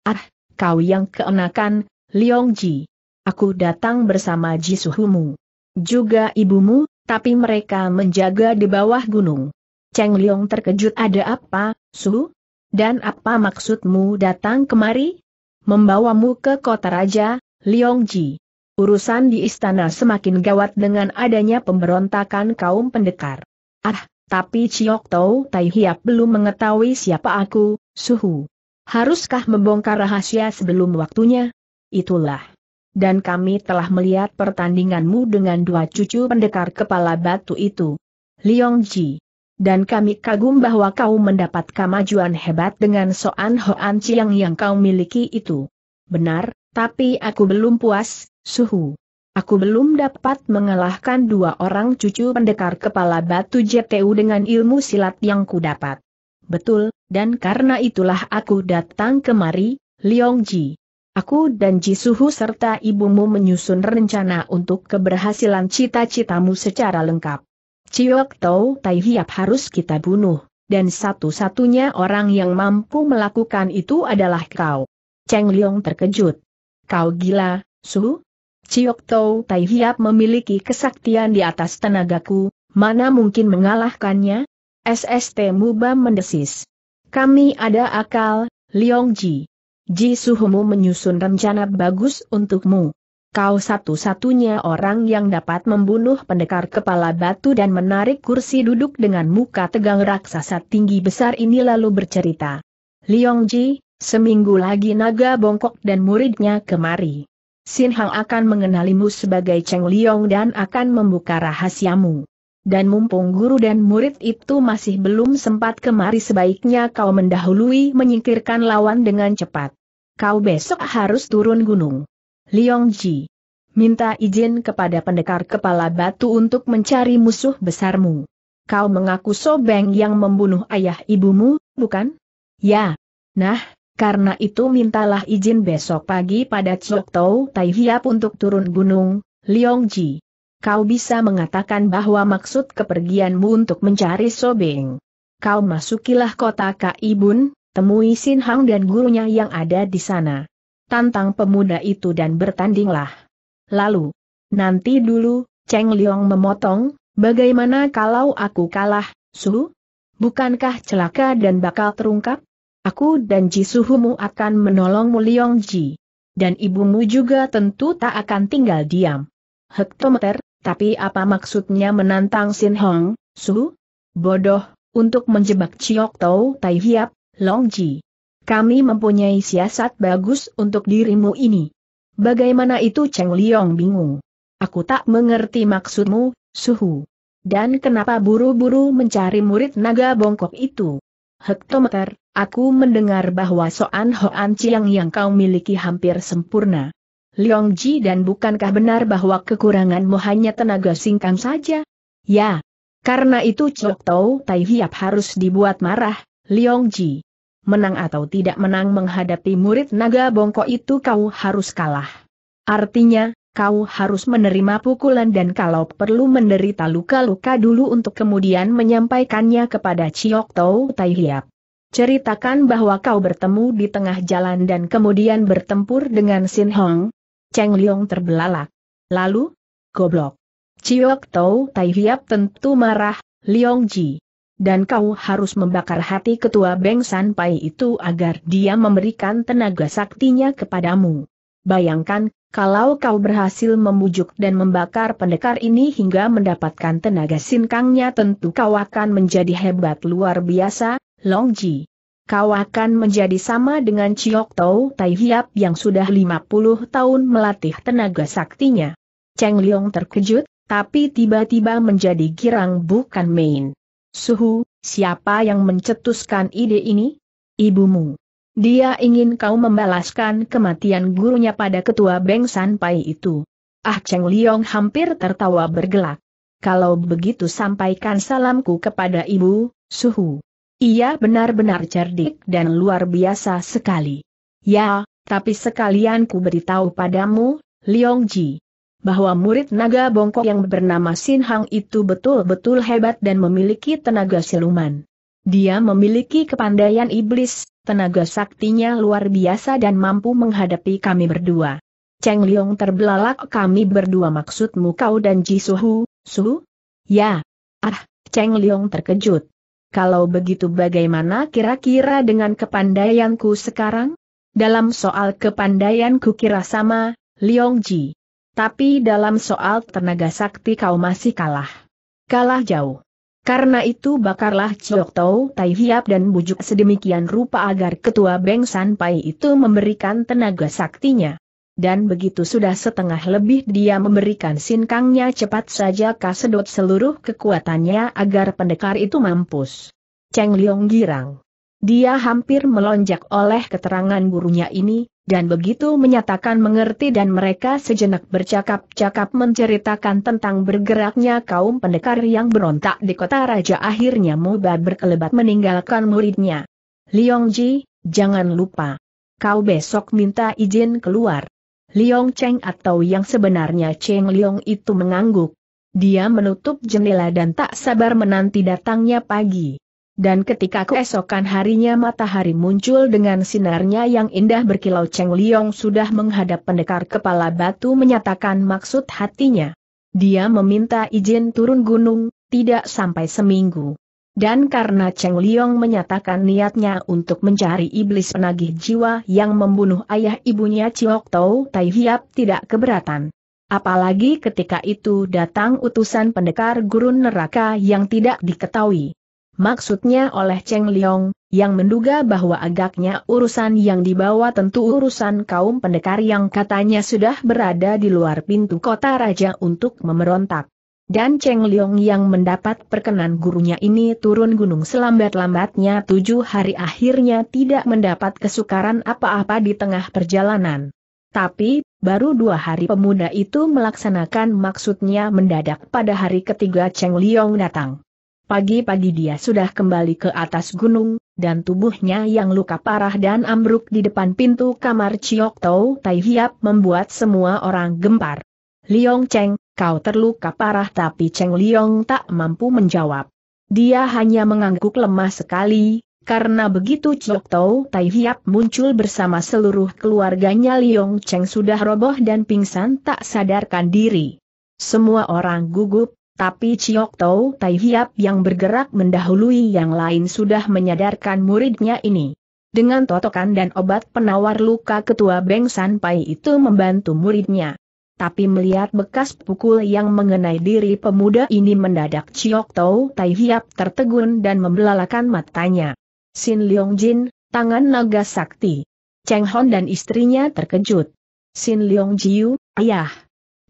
Ah, kau yang keenakan, Liong Ji. Aku datang bersama Ji Jisuhumu. Juga ibumu, tapi mereka menjaga di bawah gunung. Cheng Liong terkejut ada apa, Su? Dan apa maksudmu datang kemari? Membawamu ke kota raja, Liong Ji. Urusan di istana semakin gawat dengan adanya pemberontakan kaum pendekar. Ah, tapi Chiok Tau Tai Hiap belum mengetahui siapa aku, Suhu. Haruskah membongkar rahasia sebelum waktunya? Itulah. Dan kami telah melihat pertandinganmu dengan dua cucu pendekar kepala batu itu. Liong Ji. Dan kami kagum bahwa kau mendapat kemajuan hebat dengan Soan Hoan Chiang yang kau miliki itu. Benar, tapi aku belum puas, Suhu. Aku belum dapat mengalahkan dua orang cucu pendekar kepala batu JTU dengan ilmu silat yang kudapat. Betul, dan karena itulah aku datang kemari, Liong Ji. Aku dan Ji Jisuhu serta ibumu menyusun rencana untuk keberhasilan cita-citamu secara lengkap. Ciok Tau Tai Hiap harus kita bunuh, dan satu-satunya orang yang mampu melakukan itu adalah kau. Cheng Liong terkejut. Kau gila, Suhu? Ciok Tau Tai Hiap memiliki kesaktian di atas tenagaku, mana mungkin mengalahkannya? SST Muba mendesis. Kami ada akal, Liong Ji. Ji Suhumu menyusun rencana bagus untukmu. Kau satu-satunya orang yang dapat membunuh pendekar kepala batu dan menarik kursi duduk dengan muka tegang raksasa tinggi besar ini lalu bercerita. Liong Ji, seminggu lagi naga bongkok dan muridnya kemari. Sin Hang akan mengenalimu sebagai Cheng Liong dan akan membuka rahasiamu. Dan mumpung guru dan murid itu masih belum sempat kemari sebaiknya kau mendahului menyingkirkan lawan dengan cepat. Kau besok harus turun gunung. Liong Ji. Minta izin kepada pendekar kepala batu untuk mencari musuh besarmu. Kau mengaku Sobeng yang membunuh ayah ibumu, bukan? Ya. Nah, karena itu mintalah izin besok pagi pada Chok Tau Tai Hiap untuk turun gunung, Liong Ji kau bisa mengatakan bahwa maksud kepergianmu untuk mencari Sobeng. Kau masukilah kota Kaibun, temui Sin Hang dan gurunya yang ada di sana. Tantang pemuda itu dan bertandinglah. Lalu, nanti dulu, Cheng Liong memotong, bagaimana kalau aku kalah, Su? Bukankah celaka dan bakal terungkap? Aku dan Ji Jisuhumu akan menolongmu Liong Ji. Dan ibumu juga tentu tak akan tinggal diam. Hektometer, tapi apa maksudnya menantang Sin Hong, Su? Bodoh, untuk menjebak Chiok Tau Tai Hiap, Long Ji. Kami mempunyai siasat bagus untuk dirimu ini. Bagaimana itu Cheng Liong bingung. Aku tak mengerti maksudmu, Suhu. Dan kenapa buru-buru mencari murid naga bongkok itu? Hektometer, aku mendengar bahwa Soan Hoan Chiang yang kau miliki hampir sempurna. Leong Ji dan bukankah benar bahwa kekuranganmu hanya tenaga singkang saja? Ya. Karena itu Chok Tau Tai Hiap harus dibuat marah, Leong Ji. Menang atau tidak menang menghadapi murid naga bongkok itu kau harus kalah. Artinya, kau harus menerima pukulan dan kalau perlu menderita luka-luka dulu untuk kemudian menyampaikannya kepada Chok Tau Tai Hiap. Ceritakan bahwa kau bertemu di tengah jalan dan kemudian bertempur dengan Sin Hong, Cheng Liong terbelalak. Lalu? Goblok. Ciok Tau Tai Hiap tentu marah, Liong Ji. Dan kau harus membakar hati ketua Beng San Pai itu agar dia memberikan tenaga saktinya kepadamu. Bayangkan, kalau kau berhasil membujuk dan membakar pendekar ini hingga mendapatkan tenaga sinkangnya tentu kau akan menjadi hebat luar biasa, Long Ji kau akan menjadi sama dengan Chiok Tau Tai Hiap yang sudah 50 tahun melatih tenaga saktinya. Cheng Liong terkejut, tapi tiba-tiba menjadi girang bukan main. Suhu, siapa yang mencetuskan ide ini? Ibumu. Dia ingin kau membalaskan kematian gurunya pada ketua Beng San Pai itu. Ah Cheng Liong hampir tertawa bergelak. Kalau begitu sampaikan salamku kepada ibu, Suhu. Ia benar-benar cerdik dan luar biasa sekali. Ya, tapi sekalian ku beritahu padamu, Liong Ji, bahwa murid naga bongkok yang bernama Sin Hang itu betul-betul hebat dan memiliki tenaga siluman. Dia memiliki kepandaian iblis, tenaga saktinya luar biasa dan mampu menghadapi kami berdua. Cheng Liong terbelalak kami berdua maksudmu kau dan Ji Suhu, Suhu? Ya. Ah, Cheng Liong terkejut. Kalau begitu bagaimana kira-kira dengan kepandaianku sekarang? Dalam soal kepandaianku kira sama, Liong Ji. Tapi dalam soal tenaga sakti kau masih kalah. Kalah jauh. Karena itu bakarlah Ciok Tau Tai Hiap dan bujuk sedemikian rupa agar ketua Beng San Pai itu memberikan tenaga saktinya dan begitu sudah setengah lebih dia memberikan sinkangnya cepat saja kasedot seluruh kekuatannya agar pendekar itu mampus. Cheng Liong girang. Dia hampir melonjak oleh keterangan gurunya ini, dan begitu menyatakan mengerti dan mereka sejenak bercakap-cakap menceritakan tentang bergeraknya kaum pendekar yang berontak di kota raja akhirnya Muba berkelebat meninggalkan muridnya. Liong Ji, jangan lupa. Kau besok minta izin keluar. Liong Cheng atau yang sebenarnya Cheng Liong itu mengangguk. Dia menutup jendela dan tak sabar menanti datangnya pagi. Dan ketika keesokan harinya matahari muncul dengan sinarnya yang indah berkilau Cheng Liong sudah menghadap pendekar kepala batu menyatakan maksud hatinya. Dia meminta izin turun gunung, tidak sampai seminggu. Dan karena Cheng Liong menyatakan niatnya untuk mencari iblis penagih jiwa yang membunuh ayah ibunya Chiok Tau Tai Hiap tidak keberatan. Apalagi ketika itu datang utusan pendekar gurun neraka yang tidak diketahui. Maksudnya oleh Cheng Liong, yang menduga bahwa agaknya urusan yang dibawa tentu urusan kaum pendekar yang katanya sudah berada di luar pintu kota raja untuk memberontak. Dan Cheng Liong yang mendapat perkenan gurunya ini turun gunung selambat-lambatnya tujuh hari akhirnya tidak mendapat kesukaran apa-apa di tengah perjalanan. Tapi, baru dua hari pemuda itu melaksanakan maksudnya mendadak pada hari ketiga Cheng Liong datang. Pagi-pagi dia sudah kembali ke atas gunung, dan tubuhnya yang luka parah dan ambruk di depan pintu kamar Chiok Tau Tai Hiap membuat semua orang gempar. Liong Cheng, kau terluka parah tapi Cheng Liong tak mampu menjawab. Dia hanya mengangguk lemah sekali, karena begitu Chok Tau Tai Hiap muncul bersama seluruh keluarganya Liong Cheng sudah roboh dan pingsan tak sadarkan diri. Semua orang gugup, tapi Chok Tau Tai Hiap yang bergerak mendahului yang lain sudah menyadarkan muridnya ini. Dengan totokan dan obat penawar luka ketua Beng San Pai itu membantu muridnya tapi melihat bekas pukul yang mengenai diri pemuda ini mendadak Chiok Tau Tai Hiap tertegun dan membelalakan matanya. Sin Leong Jin, tangan naga sakti. Cheng Hon dan istrinya terkejut. Sin Leong Jiu, ayah.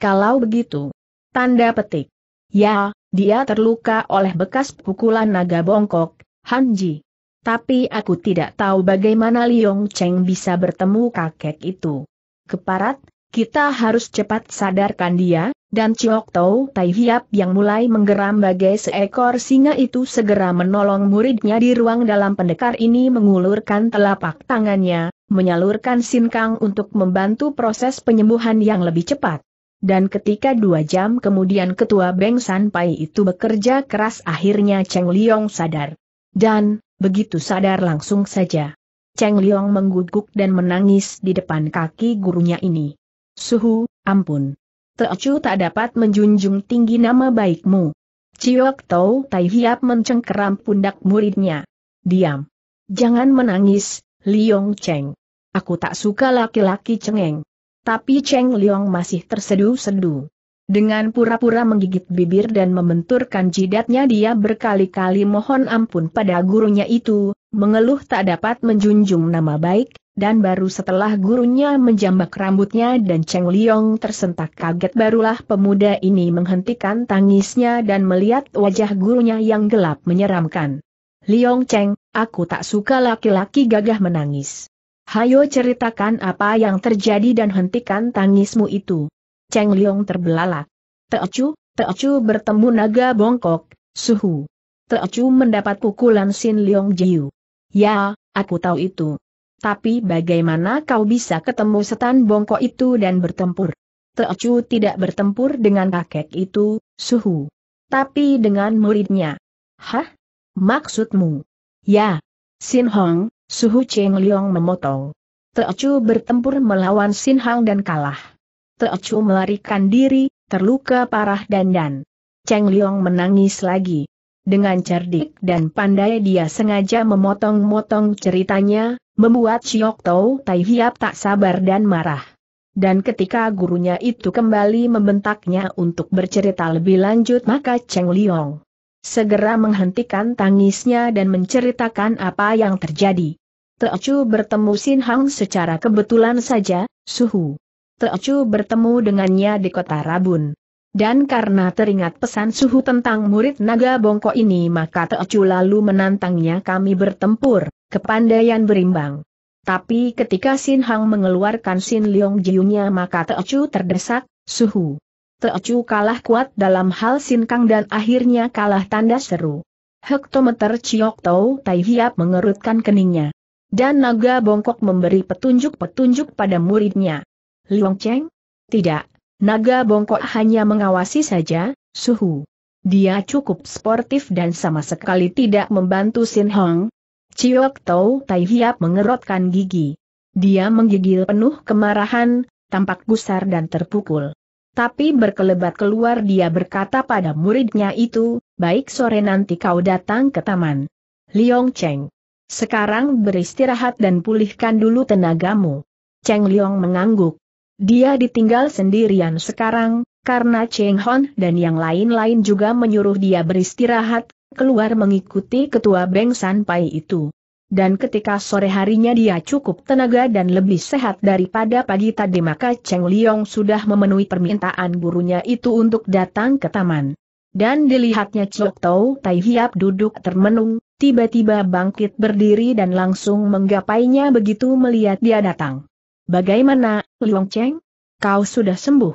Kalau begitu. Tanda petik. Ya, dia terluka oleh bekas pukulan naga bongkok, Han Ji. Tapi aku tidak tahu bagaimana Leong Cheng bisa bertemu kakek itu. Keparat, kita harus cepat sadarkan dia, dan Chiok Tau Tai Hiap yang mulai menggeram bagai seekor singa itu segera menolong muridnya di ruang dalam pendekar ini mengulurkan telapak tangannya, menyalurkan sinkang untuk membantu proses penyembuhan yang lebih cepat. Dan ketika dua jam kemudian ketua Beng San itu bekerja keras akhirnya Cheng Liong sadar. Dan, begitu sadar langsung saja. Cheng Liong mengguguk dan menangis di depan kaki gurunya ini. Suhu, ampun. Teocu tak dapat menjunjung tinggi nama baikmu. Ciyok Tau Tai Hiap mencengkeram pundak muridnya. Diam. Jangan menangis, Liong Cheng. Aku tak suka laki-laki cengeng. Tapi Cheng Liong masih terseduh-seduh. Dengan pura-pura menggigit bibir dan membenturkan jidatnya dia berkali-kali mohon ampun pada gurunya itu, mengeluh tak dapat menjunjung nama baik, dan baru setelah gurunya menjambak rambutnya dan Cheng Liong tersentak kaget barulah pemuda ini menghentikan tangisnya dan melihat wajah gurunya yang gelap menyeramkan. Liong Cheng, aku tak suka laki-laki gagah menangis. Hayo ceritakan apa yang terjadi dan hentikan tangismu itu. Cheng Liong terbelalak. Teocu, Teocu bertemu naga bongkok, suhu. Teocu mendapat pukulan Sin Liong Jiu. Ya, aku tahu itu. Tapi bagaimana kau bisa ketemu setan bongkok itu dan bertempur? Teocu tidak bertempur dengan kakek itu, suhu. Tapi dengan muridnya. Hah? Maksudmu? Ya. Sin Hong, suhu Cheng Liong memotong. Teocu bertempur melawan Sin Hong dan kalah. Teocu melarikan diri, terluka parah dan dan. Cheng Liong menangis lagi. Dengan cerdik dan pandai dia sengaja memotong-motong ceritanya, membuat Siok Tau Tai Hiap tak sabar dan marah. Dan ketika gurunya itu kembali membentaknya untuk bercerita lebih lanjut maka Cheng Liong segera menghentikan tangisnya dan menceritakan apa yang terjadi. Teochu bertemu Sin Hang secara kebetulan saja, suhu. Teochu bertemu dengannya di kota Rabun. Dan karena teringat pesan suhu tentang murid naga bongko ini maka Teocu lalu menantangnya kami bertempur, kepandaian berimbang. Tapi ketika Sin Hang mengeluarkan Sin Leong Jiunya maka Teocu terdesak, suhu. Teocu kalah kuat dalam hal Sin Kang dan akhirnya kalah tanda seru. Hektometer Chiok Tau Tai Hiap mengerutkan keningnya. Dan naga bongkok memberi petunjuk-petunjuk pada muridnya. Leong Cheng? Tidak, Naga bongkok hanya mengawasi saja, suhu. Dia cukup sportif dan sama sekali tidak membantu Sin Hong. Ciok Tau Tai Hiap mengerotkan gigi. Dia menggigil penuh kemarahan, tampak gusar dan terpukul. Tapi berkelebat keluar dia berkata pada muridnya itu, baik sore nanti kau datang ke taman. Liong Cheng. Sekarang beristirahat dan pulihkan dulu tenagamu. Cheng Liong mengangguk. Dia ditinggal sendirian sekarang, karena Cheng Hon dan yang lain-lain juga menyuruh dia beristirahat, keluar mengikuti ketua Beng San Pai itu. Dan ketika sore harinya dia cukup tenaga dan lebih sehat daripada pagi tadi maka Cheng Liong sudah memenuhi permintaan gurunya itu untuk datang ke taman. Dan dilihatnya Chok Tau Tai Hiap duduk termenung, tiba-tiba bangkit berdiri dan langsung menggapainya begitu melihat dia datang. Bagaimana, Liong Cheng? Kau sudah sembuh.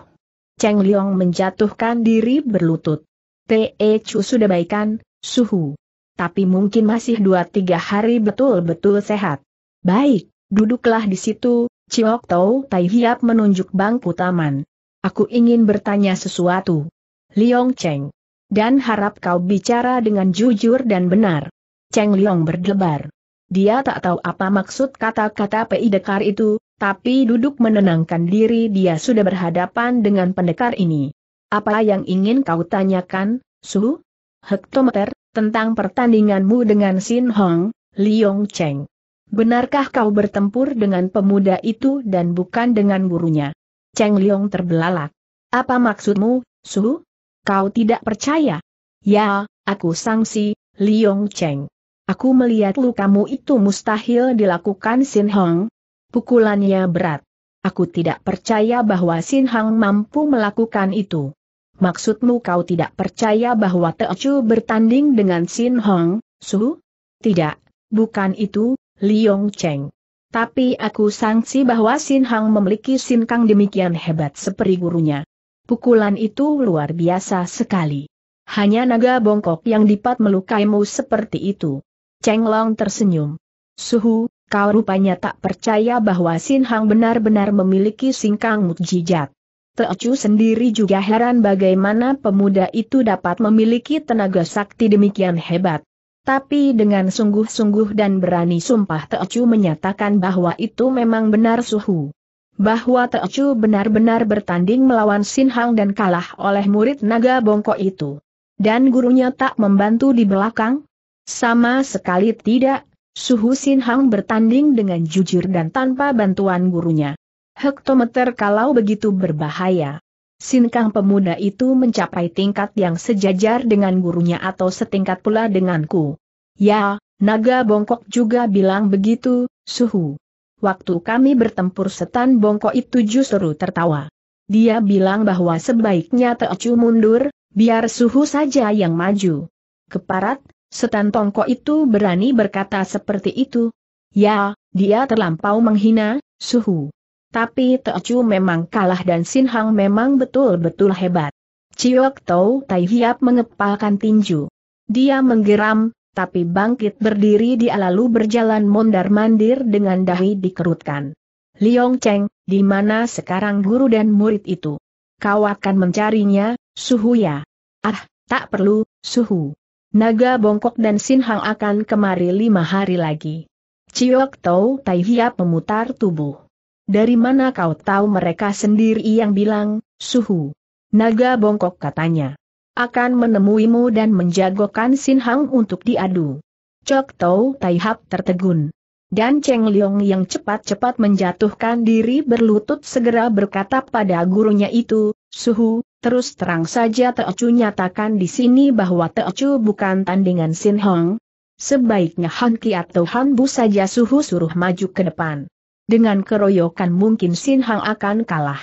Cheng Liong menjatuhkan diri berlutut. Te Chu sudah baikan, suhu. Tapi mungkin masih dua tiga hari betul-betul sehat. Baik, duduklah di situ, Ciok Tau Tai Hiap menunjuk bangku taman. Aku ingin bertanya sesuatu. Liong Cheng. Dan harap kau bicara dengan jujur dan benar. Cheng Liong berdebar. Dia tak tahu apa maksud kata-kata Pei Dekar itu, tapi duduk menenangkan diri dia sudah berhadapan dengan pendekar ini. Apa yang ingin kau tanyakan, Su? Hektometer, tentang pertandinganmu dengan Sin Hong, Liong Cheng. Benarkah kau bertempur dengan pemuda itu dan bukan dengan gurunya? Cheng Liong terbelalak. Apa maksudmu, Su? Kau tidak percaya? Ya, aku sangsi, Liong Cheng. Aku melihat lukamu itu mustahil dilakukan Sin Hong, Pukulannya berat. Aku tidak percaya bahwa Sin Hang mampu melakukan itu. Maksudmu kau tidak percaya bahwa Chu bertanding dengan Sin Hong, Su? Tidak, bukan itu, Liong Cheng. Tapi aku sangsi bahwa Sin Hang memiliki Sin Kang demikian hebat seperti gurunya. Pukulan itu luar biasa sekali. Hanya naga bongkok yang dapat melukaimu seperti itu. Cheng Long tersenyum. Suhu, Kau rupanya tak percaya bahwa Sin Hang benar-benar memiliki singkang mukjizat. Teocu sendiri juga heran bagaimana pemuda itu dapat memiliki tenaga sakti demikian hebat. Tapi dengan sungguh-sungguh dan berani sumpah Teocu menyatakan bahwa itu memang benar suhu. Bahwa Teocu benar-benar bertanding melawan Sin Hang dan kalah oleh murid naga bongkok itu. Dan gurunya tak membantu di belakang? Sama sekali tidak, Suhu Sin Hang bertanding dengan jujur dan tanpa bantuan gurunya. Hektometer kalau begitu berbahaya. Sin Kang pemuda itu mencapai tingkat yang sejajar dengan gurunya atau setingkat pula denganku. Ya, naga bongkok juga bilang begitu, suhu. Waktu kami bertempur setan bongkok itu justru tertawa. Dia bilang bahwa sebaiknya Teocu mundur, biar suhu saja yang maju. Keparat, Setan Tongko itu berani berkata seperti itu. Ya, dia terlampau menghina, suhu. Tapi Teocu memang kalah dan Sin Hang memang betul-betul hebat. Ciok Tau Tai Hiap mengepalkan tinju. Dia menggeram, tapi bangkit berdiri dia lalu berjalan mondar-mandir dengan dahi dikerutkan. Liong Cheng, di mana sekarang guru dan murid itu? Kau akan mencarinya, Suhu ya? Ah, tak perlu, Suhu. Naga Bongkok dan Sin Hang akan kemari lima hari lagi. Ciok Tau Tai Hiap memutar tubuh. Dari mana kau tahu mereka sendiri yang bilang, suhu. Naga Bongkok katanya. Akan menemuimu dan menjagokan Sin Hang untuk diadu. Chok Tau Tai Hap tertegun. Dan Cheng Liong yang cepat-cepat menjatuhkan diri berlutut segera berkata pada gurunya itu, Suhu, Terus terang saja Teocu nyatakan di sini bahwa Teocu bukan tandingan Sin Hong. Sebaiknya Han Ki atau Han Bu saja suhu suruh maju ke depan. Dengan keroyokan mungkin Sin Hong akan kalah.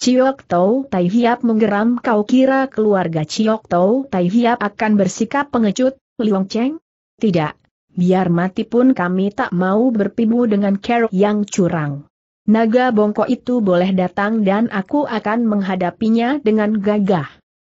Chiok Tau Tai Hiap menggeram kau kira keluarga Chiok Tau Tai Hiap akan bersikap pengecut, Liong Cheng? Tidak, biar mati pun kami tak mau berpibu dengan kerok yang curang. Naga bongkok itu boleh datang dan aku akan menghadapinya dengan gagah.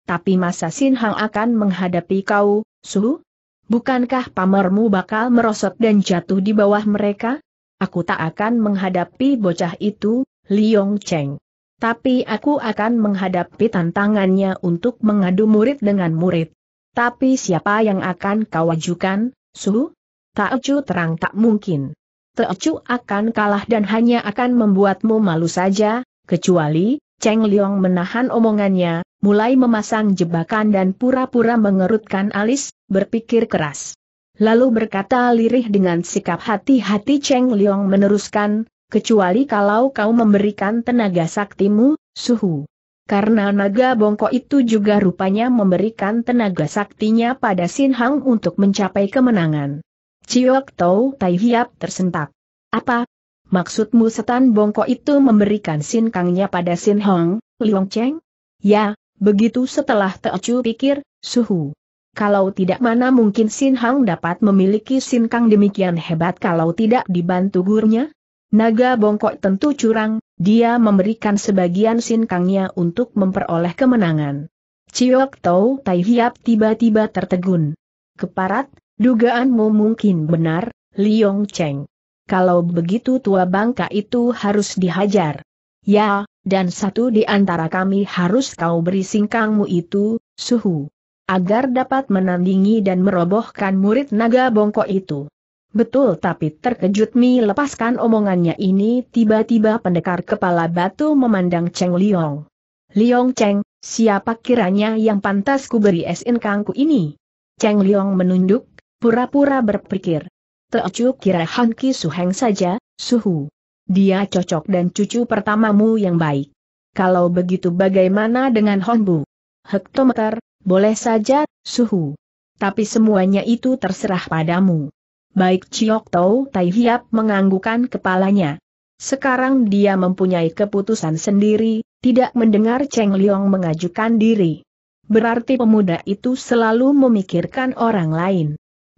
Tapi masa sinhang akan menghadapi kau, Su? Bukankah pamermu bakal merosot dan jatuh di bawah mereka? Aku tak akan menghadapi bocah itu, Liong Cheng. Tapi aku akan menghadapi tantangannya untuk mengadu murid dengan murid. Tapi siapa yang akan kau ajukan, Su? Tak terang tak mungkin. Teocu akan kalah dan hanya akan membuatmu malu saja, kecuali, Cheng Liong menahan omongannya, mulai memasang jebakan dan pura-pura mengerutkan alis, berpikir keras. Lalu berkata lirih dengan sikap hati-hati Cheng Liong meneruskan, kecuali kalau kau memberikan tenaga saktimu, suhu. Karena naga bongkok itu juga rupanya memberikan tenaga saktinya pada Sin Hang untuk mencapai kemenangan. Ciok Tau Tai Hiap tersentak. Apa? Maksudmu setan bongkok itu memberikan sin kangnya pada sin Hong, Liong Cheng? Ya, begitu setelah Teocu pikir, suhu. Kalau tidak mana mungkin Sin Hong dapat memiliki Sin Kang demikian hebat kalau tidak dibantu gurunya? Naga bongkok tentu curang, dia memberikan sebagian Sin Kangnya untuk memperoleh kemenangan. Ciok Tau Tai Hiap tiba-tiba tertegun. Keparat, Dugaanmu mungkin benar, Liong Cheng. Kalau begitu tua bangka itu harus dihajar. Ya, dan satu di antara kami harus kau beri singkangmu itu, suhu. Agar dapat menandingi dan merobohkan murid naga bongkok itu. Betul tapi terkejut Mi lepaskan omongannya ini tiba-tiba pendekar kepala batu memandang Cheng Liong. Liong Cheng, siapa kiranya yang pantas ku beri es kangku ini? Cheng Liong menunduk, Pura-pura berpikir. Teocu kira Han Ki Suheng saja, suhu. Dia cocok dan cucu pertamamu yang baik. Kalau begitu bagaimana dengan Honbu? Hektometer, boleh saja, suhu. Tapi semuanya itu terserah padamu. Baik Chiok Tau Tai Hiap menganggukan kepalanya. Sekarang dia mempunyai keputusan sendiri, tidak mendengar Cheng Liong mengajukan diri. Berarti pemuda itu selalu memikirkan orang lain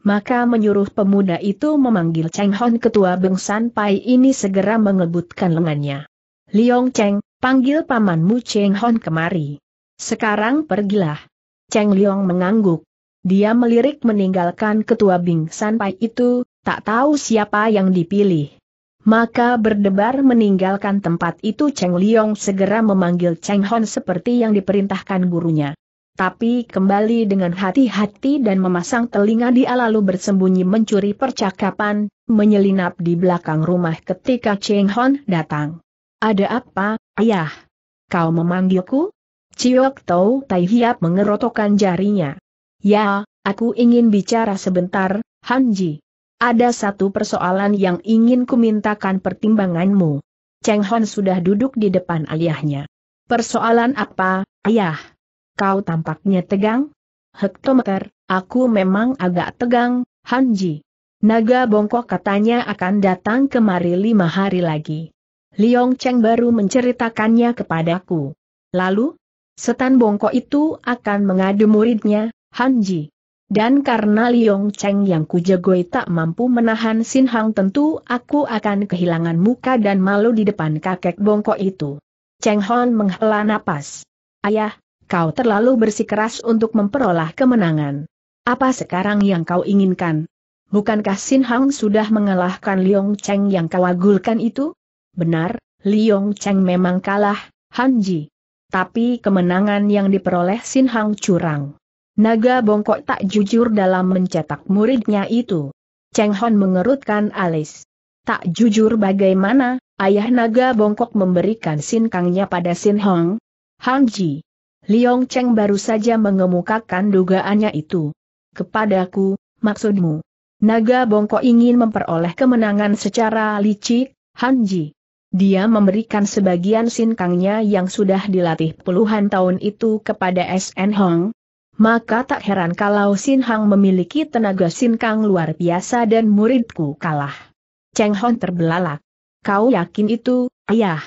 maka menyuruh pemuda itu memanggil Cheng Hon ketua Beng San Pai ini segera mengebutkan lengannya. Liong Cheng, panggil pamanmu Cheng Hon kemari. Sekarang pergilah. Cheng Liong mengangguk. Dia melirik meninggalkan ketua Bing San Pai itu, tak tahu siapa yang dipilih. Maka berdebar meninggalkan tempat itu Cheng Liong segera memanggil Cheng Hon seperti yang diperintahkan gurunya tapi kembali dengan hati-hati dan memasang telinga dia lalu bersembunyi mencuri percakapan, menyelinap di belakang rumah ketika Cheng Hon datang. Ada apa, ayah? Kau memanggilku? Ciok Tau Tai Hiap mengerotokan jarinya. Ya, aku ingin bicara sebentar, Han Ji. Ada satu persoalan yang ingin kumintakan pertimbanganmu. Cheng Hon sudah duduk di depan ayahnya. Persoalan apa, ayah? kau tampaknya tegang? Hektometer, aku memang agak tegang, Hanji. Naga bongkok katanya akan datang kemari lima hari lagi. Liong Cheng baru menceritakannya kepadaku. Lalu, setan bongkok itu akan mengadu muridnya, Hanji. Dan karena Liong Cheng yang kujagoi tak mampu menahan Sin Hang tentu aku akan kehilangan muka dan malu di depan kakek bongkok itu. Cheng Hon menghela napas. Ayah, Kau terlalu bersikeras untuk memperoleh kemenangan. Apa sekarang yang kau inginkan? Bukankah Sin Hang sudah mengalahkan Liong Cheng yang kau agulkan itu? Benar, Liong Cheng memang kalah, Han Ji. Tapi kemenangan yang diperoleh Sin Hang curang. Naga bongkok tak jujur dalam mencetak muridnya itu. Cheng Hon mengerutkan alis. Tak jujur bagaimana, ayah naga bongkok memberikan Sin Kangnya pada Sin Hong? Han Ji. Liong Cheng baru saja mengemukakan dugaannya itu. Kepadaku, maksudmu. Naga Bongkok ingin memperoleh kemenangan secara licik, Hanji. Dia memberikan sebagian sinkangnya yang sudah dilatih puluhan tahun itu kepada SN Hong. Maka tak heran kalau Sin Hang memiliki tenaga sinkang luar biasa dan muridku kalah. Cheng Hong terbelalak. Kau yakin itu, ayah?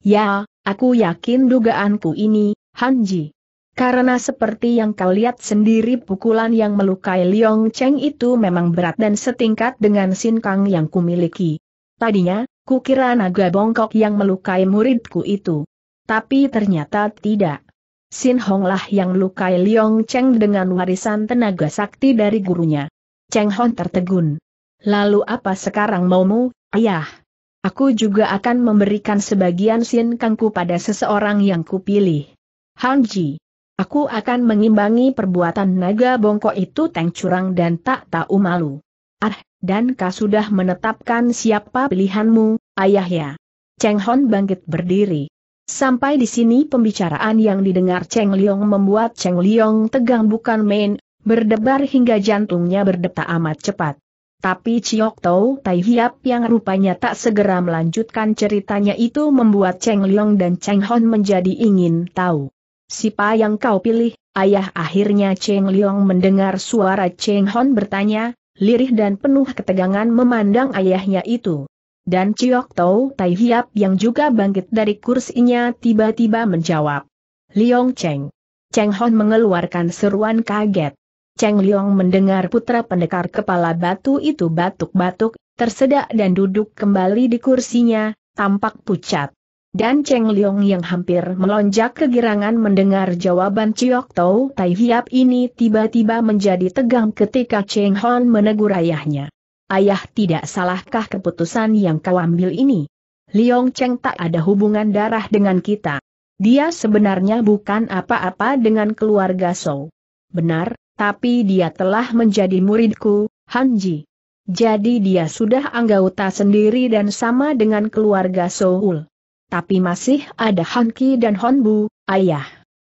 Ya, aku yakin dugaanku ini, Hanji. Karena seperti yang kau lihat sendiri pukulan yang melukai Liong Cheng itu memang berat dan setingkat dengan Sin Kang yang kumiliki. Tadinya, kukira naga bongkok yang melukai muridku itu. Tapi ternyata tidak. Sin Hong lah yang melukai Liong Cheng dengan warisan tenaga sakti dari gurunya. Cheng Hong tertegun. Lalu apa sekarang maumu, ayah? Aku juga akan memberikan sebagian Sin Kangku pada seseorang yang kupilih. Hanji. Aku akan mengimbangi perbuatan naga bongkok itu teng curang dan tak tahu malu. Ah, dan kau sudah menetapkan siapa pilihanmu, ayah ya. Cheng Hon bangkit berdiri. Sampai di sini pembicaraan yang didengar Cheng Liong membuat Cheng Liong tegang bukan main, berdebar hingga jantungnya berdetak amat cepat. Tapi Chiok Tau Tai Hiap yang rupanya tak segera melanjutkan ceritanya itu membuat Cheng Liong dan Cheng Hon menjadi ingin tahu. Siapa yang kau pilih? Ayah akhirnya Cheng Liong mendengar suara Cheng Hon bertanya, lirih dan penuh ketegangan memandang ayahnya itu. Dan Chiok Tau Tai Hiap yang juga bangkit dari kursinya tiba-tiba menjawab. Liong Cheng. Cheng Hon mengeluarkan seruan kaget. Cheng Liong mendengar putra pendekar kepala batu itu batuk-batuk, tersedak dan duduk kembali di kursinya, tampak pucat. Dan Cheng Liong yang hampir melonjak kegirangan mendengar jawaban Ciok Tau Tai Hiap ini tiba-tiba menjadi tegang ketika Cheng Hon menegur ayahnya. Ayah tidak salahkah keputusan yang kau ambil ini? Liong Cheng tak ada hubungan darah dengan kita. Dia sebenarnya bukan apa-apa dengan keluarga Sou. Benar, tapi dia telah menjadi muridku, Han Ji. Jadi dia sudah anggota sendiri dan sama dengan keluarga Soul. Tapi masih ada Han Ki dan Hon Bu, ayah.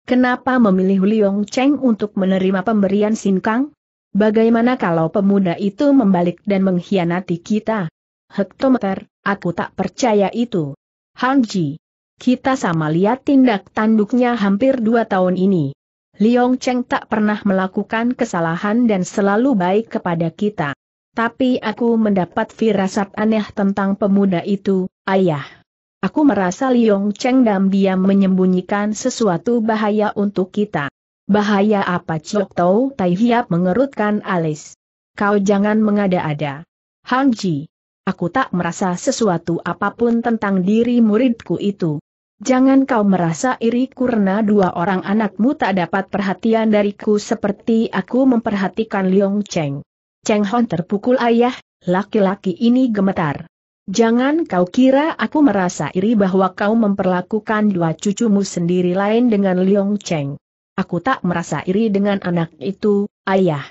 Kenapa memilih Liong Cheng untuk menerima pemberian Sinkang? Bagaimana kalau pemuda itu membalik dan mengkhianati kita? Hektometer, aku tak percaya itu. Han Ji. Kita sama lihat tindak tanduknya hampir dua tahun ini. Liong Cheng tak pernah melakukan kesalahan dan selalu baik kepada kita. Tapi aku mendapat firasat aneh tentang pemuda itu, ayah. Aku merasa Liong Cheng Dam dia menyembunyikan sesuatu bahaya untuk kita. Bahaya apa Chok Tau Tai Hiap mengerutkan alis. Kau jangan mengada-ada. Hang Ji. Aku tak merasa sesuatu apapun tentang diri muridku itu. Jangan kau merasa iri karena dua orang anakmu tak dapat perhatian dariku seperti aku memperhatikan Liong Cheng. Cheng Hon terpukul ayah, laki-laki ini gemetar. Jangan kau kira aku merasa iri bahwa kau memperlakukan dua cucumu sendiri lain dengan Liong Cheng. Aku tak merasa iri dengan anak itu, ayah.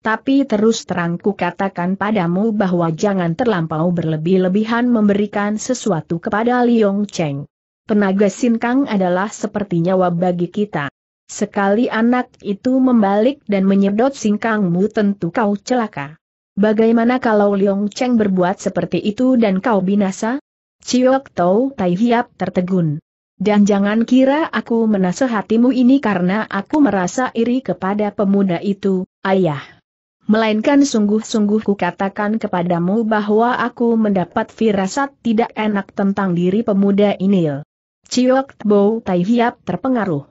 Tapi terus terang ku katakan padamu bahwa jangan terlampau berlebih-lebihan memberikan sesuatu kepada Liong Cheng. Tenaga Sinkang adalah seperti nyawa bagi kita. Sekali anak itu membalik dan menyedot singkangmu tentu kau celaka. Bagaimana kalau Liong Cheng berbuat seperti itu dan kau binasa? Ciok Tau Tai Hiap tertegun. Dan jangan kira aku menasehatimu ini karena aku merasa iri kepada pemuda itu, ayah. Melainkan sungguh-sungguh kukatakan kepadamu bahwa aku mendapat firasat tidak enak tentang diri pemuda ini. Ciok Tau Tai Hiap terpengaruh.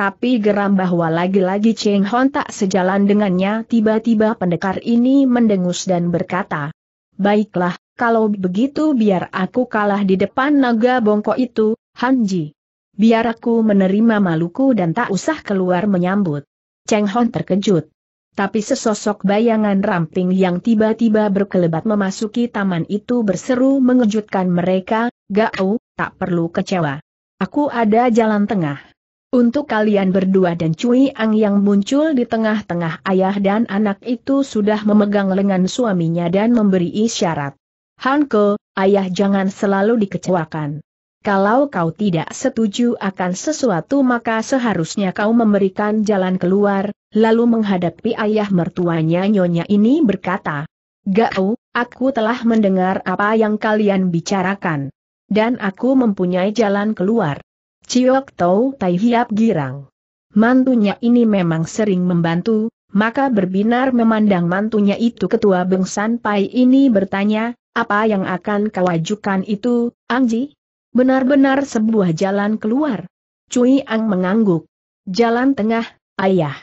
Tapi geram bahwa lagi-lagi Cheng Hon tak sejalan dengannya tiba-tiba pendekar ini mendengus dan berkata. Baiklah, kalau begitu biar aku kalah di depan naga bongkok itu, Hanji. Biar aku menerima maluku dan tak usah keluar menyambut. Cheng Hon terkejut. Tapi sesosok bayangan ramping yang tiba-tiba berkelebat memasuki taman itu berseru mengejutkan mereka, Gao, tak perlu kecewa. Aku ada jalan tengah. Untuk kalian berdua dan Cui Ang yang muncul di tengah-tengah ayah dan anak itu sudah memegang lengan suaminya dan memberi isyarat. Hanko, ayah jangan selalu dikecewakan. Kalau kau tidak setuju akan sesuatu maka seharusnya kau memberikan jalan keluar, lalu menghadapi ayah mertuanya nyonya ini berkata. Gao, aku telah mendengar apa yang kalian bicarakan. Dan aku mempunyai jalan keluar. Ciok Tau Tai Hiap Girang. Mantunya ini memang sering membantu, maka berbinar memandang mantunya itu ketua bengsan Pai ini bertanya, apa yang akan kewajukan itu, Angji? Benar-benar sebuah jalan keluar. Cui Ang mengangguk. Jalan tengah, ayah.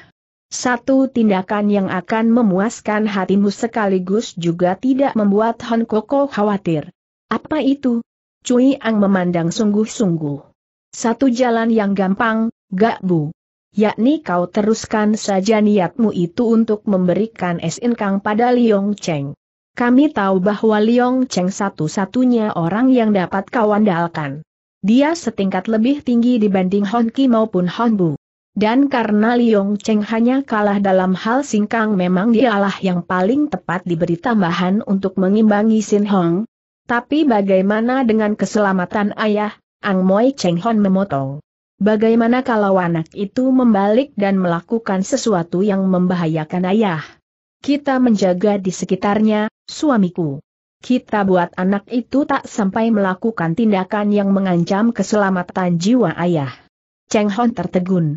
Satu tindakan yang akan memuaskan hatimu sekaligus juga tidak membuat Han Koko khawatir. Apa itu? Cui Ang memandang sungguh-sungguh. Satu jalan yang gampang, gak bu. Yakni kau teruskan saja niatmu itu untuk memberikan es inkang pada Liong Cheng. Kami tahu bahwa Liong Cheng satu-satunya orang yang dapat kau andalkan. Dia setingkat lebih tinggi dibanding Hon Ki maupun Hon Bu. Dan karena Liong Cheng hanya kalah dalam hal singkang memang dialah yang paling tepat diberi tambahan untuk mengimbangi Sin Hong. Tapi bagaimana dengan keselamatan ayah, Ang Moi Cheng Hon memotong. Bagaimana kalau anak itu membalik dan melakukan sesuatu yang membahayakan ayah? Kita menjaga di sekitarnya, suamiku. Kita buat anak itu tak sampai melakukan tindakan yang mengancam keselamatan jiwa ayah. Cheng Hon tertegun.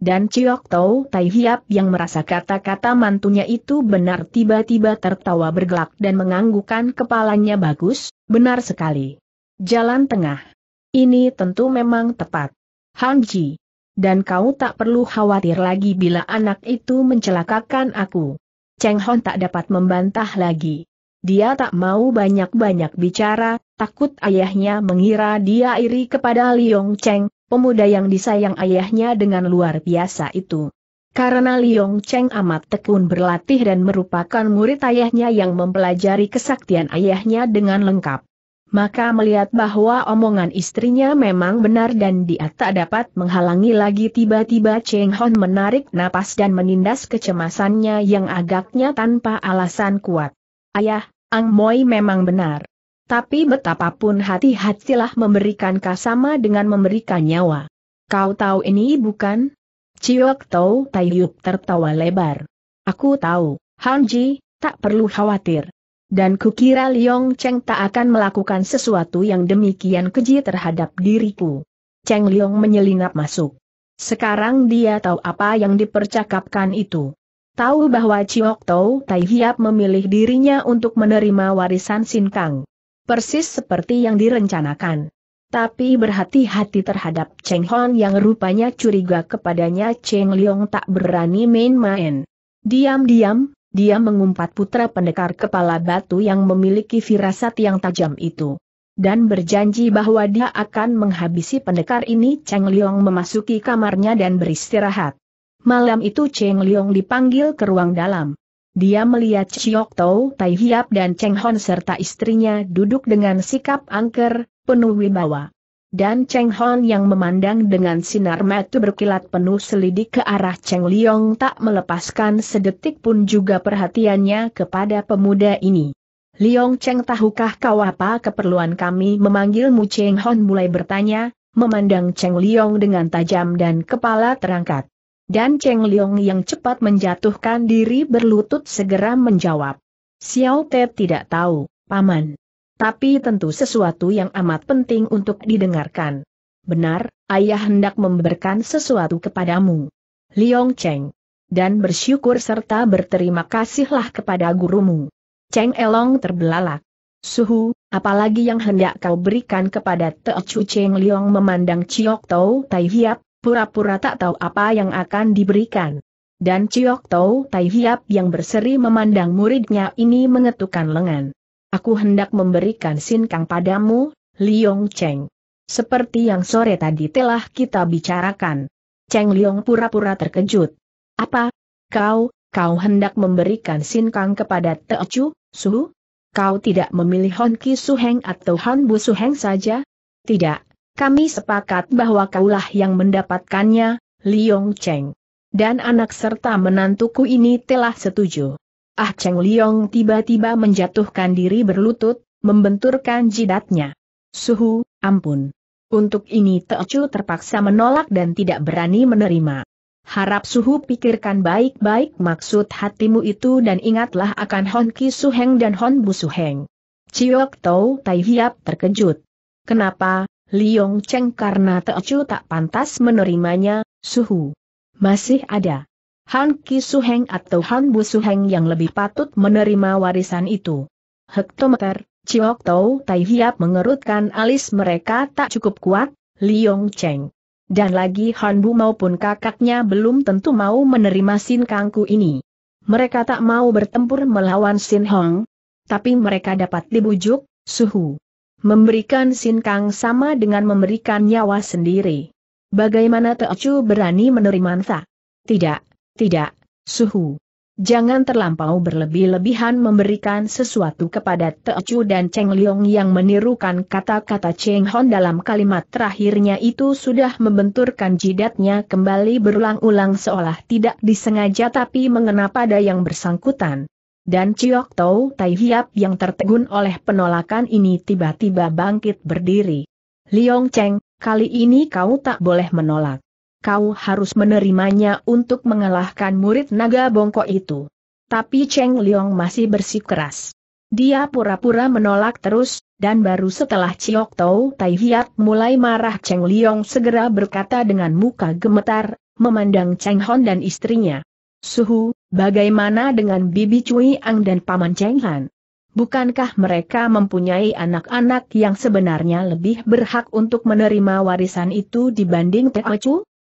Dan Ciok Tau Tai Hiap yang merasa kata-kata mantunya itu benar tiba-tiba tertawa bergelak dan menganggukan kepalanya bagus, benar sekali. Jalan tengah. Ini tentu memang tepat. Han Ji. Dan kau tak perlu khawatir lagi bila anak itu mencelakakan aku. Cheng Hon tak dapat membantah lagi. Dia tak mau banyak-banyak bicara, takut ayahnya mengira dia iri kepada Liong Cheng, pemuda yang disayang ayahnya dengan luar biasa itu. Karena Liong Cheng amat tekun berlatih dan merupakan murid ayahnya yang mempelajari kesaktian ayahnya dengan lengkap maka melihat bahwa omongan istrinya memang benar dan dia tak dapat menghalangi lagi tiba-tiba Cheng Hon menarik napas dan menindas kecemasannya yang agaknya tanpa alasan kuat. Ayah, Ang Moi memang benar. Tapi betapapun hati-hatilah memberikan kasama dengan memberikan nyawa. Kau tahu ini bukan? Ciok Tau Taiyuk tertawa lebar. Aku tahu, Hanji, tak perlu khawatir dan kukira Liong Cheng tak akan melakukan sesuatu yang demikian keji terhadap diriku. Cheng Liong menyelinap masuk. Sekarang dia tahu apa yang dipercakapkan itu. Tahu bahwa Chiok Tau Tai Hiap memilih dirinya untuk menerima warisan Sin Kang. Persis seperti yang direncanakan. Tapi berhati-hati terhadap Cheng Hon yang rupanya curiga kepadanya Cheng Liong tak berani main-main. Diam-diam, dia mengumpat putra pendekar kepala batu yang memiliki firasat yang tajam itu. Dan berjanji bahwa dia akan menghabisi pendekar ini Cheng Liong memasuki kamarnya dan beristirahat. Malam itu Cheng Liong dipanggil ke ruang dalam. Dia melihat Chiok Tau Tai Hiap dan Cheng Hon serta istrinya duduk dengan sikap angker, penuh wibawa dan Cheng Hon yang memandang dengan sinar mata berkilat penuh selidik ke arah Cheng Liong tak melepaskan sedetik pun juga perhatiannya kepada pemuda ini. Liong Cheng tahukah kau apa keperluan kami memanggilmu Cheng Hon mulai bertanya, memandang Cheng Liong dengan tajam dan kepala terangkat. Dan Cheng Liong yang cepat menjatuhkan diri berlutut segera menjawab. Xiao Te tidak tahu, Paman tapi tentu sesuatu yang amat penting untuk didengarkan. Benar, ayah hendak memberikan sesuatu kepadamu. Liong Cheng. Dan bersyukur serta berterima kasihlah kepada gurumu. Cheng Elong terbelalak. Suhu, apalagi yang hendak kau berikan kepada Te Chu Cheng Liong memandang Chiok Tau Tai Hiap, pura-pura tak tahu apa yang akan diberikan. Dan Chiok Tau Tai Hiap yang berseri memandang muridnya ini mengetukkan lengan. Aku hendak memberikan sinkang padamu, Liong Cheng. Seperti yang sore tadi telah kita bicarakan. Cheng Liong pura-pura terkejut. Apa? Kau, kau hendak memberikan sinkang kepada Teochu, Su? Kau tidak memilih Hon Ki Heng atau Hon Bu Su Heng saja? Tidak, kami sepakat bahwa kaulah yang mendapatkannya, Liong Cheng. Dan anak serta menantuku ini telah setuju. Ah Cheng Liong tiba-tiba menjatuhkan diri berlutut, membenturkan jidatnya. Suhu, ampun. Untuk ini Teocu terpaksa menolak dan tidak berani menerima. Harap Suhu pikirkan baik-baik maksud hatimu itu dan ingatlah akan Hon Ki Suheng dan Hon Bu Suheng. Ciok Tau Tai Hiap terkejut. Kenapa, Liong Cheng karena Teocu tak pantas menerimanya, Suhu. Masih ada. Han Ki Suheng atau Han Bu Suheng yang lebih patut menerima warisan itu. Hektometer, Chiok Tau Tai Hiap mengerutkan alis mereka tak cukup kuat, Li Yong Cheng. Dan lagi Han Bu maupun kakaknya belum tentu mau menerima Sin Kangku ini. Mereka tak mau bertempur melawan Sin Hong. Tapi mereka dapat dibujuk, suhu. Memberikan Sin Kang sama dengan memberikan nyawa sendiri. Bagaimana Chu berani menerima Tidak, tidak, suhu. Jangan terlampau berlebih-lebihan memberikan sesuatu kepada Teochu dan Cheng Liong yang menirukan kata-kata Cheng Hon dalam kalimat terakhirnya itu sudah membenturkan jidatnya kembali berulang-ulang seolah tidak disengaja tapi mengena pada yang bersangkutan. Dan Chiok Tau Tai Hiap yang tertegun oleh penolakan ini tiba-tiba bangkit berdiri. Liong Cheng, kali ini kau tak boleh menolak kau harus menerimanya untuk mengalahkan murid naga bongkok itu. Tapi Cheng Liong masih bersikeras. Dia pura-pura menolak terus, dan baru setelah Ciok Tau Tai Hiat mulai marah Cheng Liong segera berkata dengan muka gemetar, memandang Cheng Hon dan istrinya. Suhu, bagaimana dengan Bibi Cui Ang dan Paman Cheng Han? Bukankah mereka mempunyai anak-anak yang sebenarnya lebih berhak untuk menerima warisan itu dibanding Teo Chu?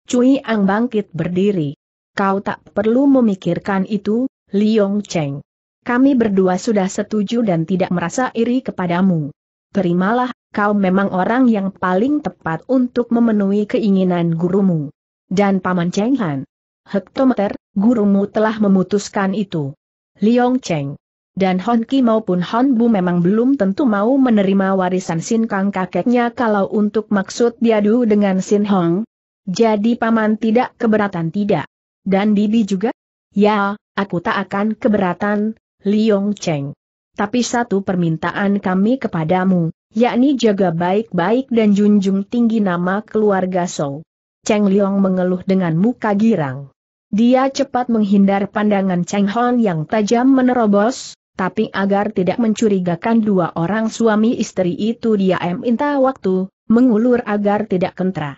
Cui Ang bangkit berdiri. Kau tak perlu memikirkan itu, Liong Cheng. Kami berdua sudah setuju dan tidak merasa iri kepadamu. Terimalah, kau memang orang yang paling tepat untuk memenuhi keinginan gurumu. Dan Paman Cheng Han. Hektometer, gurumu telah memutuskan itu. Liong Cheng. Dan Hon Ki maupun Hon Bu memang belum tentu mau menerima warisan Sin Kang kakeknya kalau untuk maksud diadu dengan Sin Hong, jadi paman tidak keberatan tidak? Dan Bibi juga? Ya, aku tak akan keberatan, Liong Cheng. Tapi satu permintaan kami kepadamu, yakni jaga baik-baik dan junjung tinggi nama keluarga So. Cheng Liong mengeluh dengan muka girang. Dia cepat menghindar pandangan Cheng Hon yang tajam menerobos, tapi agar tidak mencurigakan dua orang suami istri itu dia minta waktu, mengulur agar tidak kentra